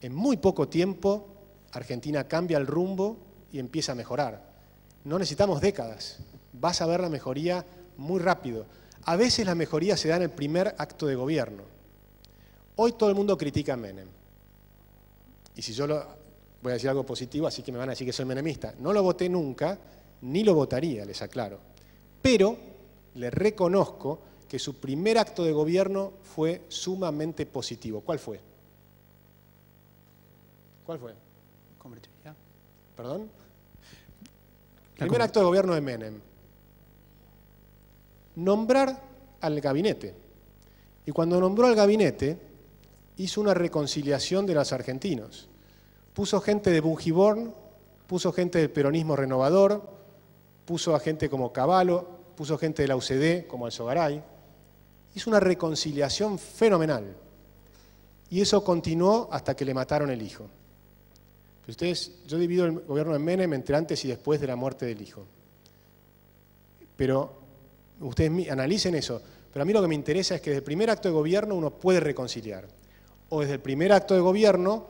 en muy poco tiempo Argentina cambia el rumbo y empieza a mejorar. No necesitamos décadas, vas a ver la mejoría muy rápido. A veces la mejoría se da en el primer acto de gobierno. Hoy todo el mundo critica a Menem. Y si yo voy a decir algo positivo, así que me van a decir que soy menemista. No lo voté nunca, ni lo votaría, les aclaro pero le reconozco que su primer acto de gobierno fue sumamente positivo. ¿Cuál fue? ¿Cuál fue? ¿Perdón? El primer acto de gobierno de Menem. Nombrar al gabinete. Y cuando nombró al gabinete, hizo una reconciliación de los argentinos. Puso gente de Bungiborn, puso gente del peronismo renovador, puso a gente como Caballo, puso gente de la UCD, como Sogaray. hizo una reconciliación fenomenal. Y eso continuó hasta que le mataron el hijo. ustedes, yo divido el gobierno de Menem entre antes y después de la muerte del hijo. Pero ustedes analicen eso. Pero a mí lo que me interesa es que desde el primer acto de gobierno uno puede reconciliar. O desde el primer acto de gobierno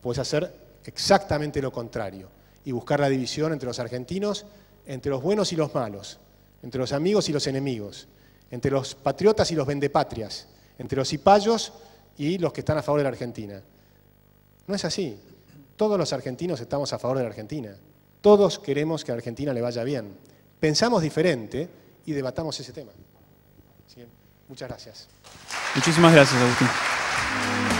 puedes hacer exactamente lo contrario y buscar la división entre los argentinos, entre los buenos y los malos entre los amigos y los enemigos, entre los patriotas y los vendepatrias, entre los cipayos y los que están a favor de la Argentina. No es así. Todos los argentinos estamos a favor de la Argentina. Todos queremos que a la Argentina le vaya bien. Pensamos diferente y debatamos ese tema. Muchas gracias. Muchísimas gracias, Agustín.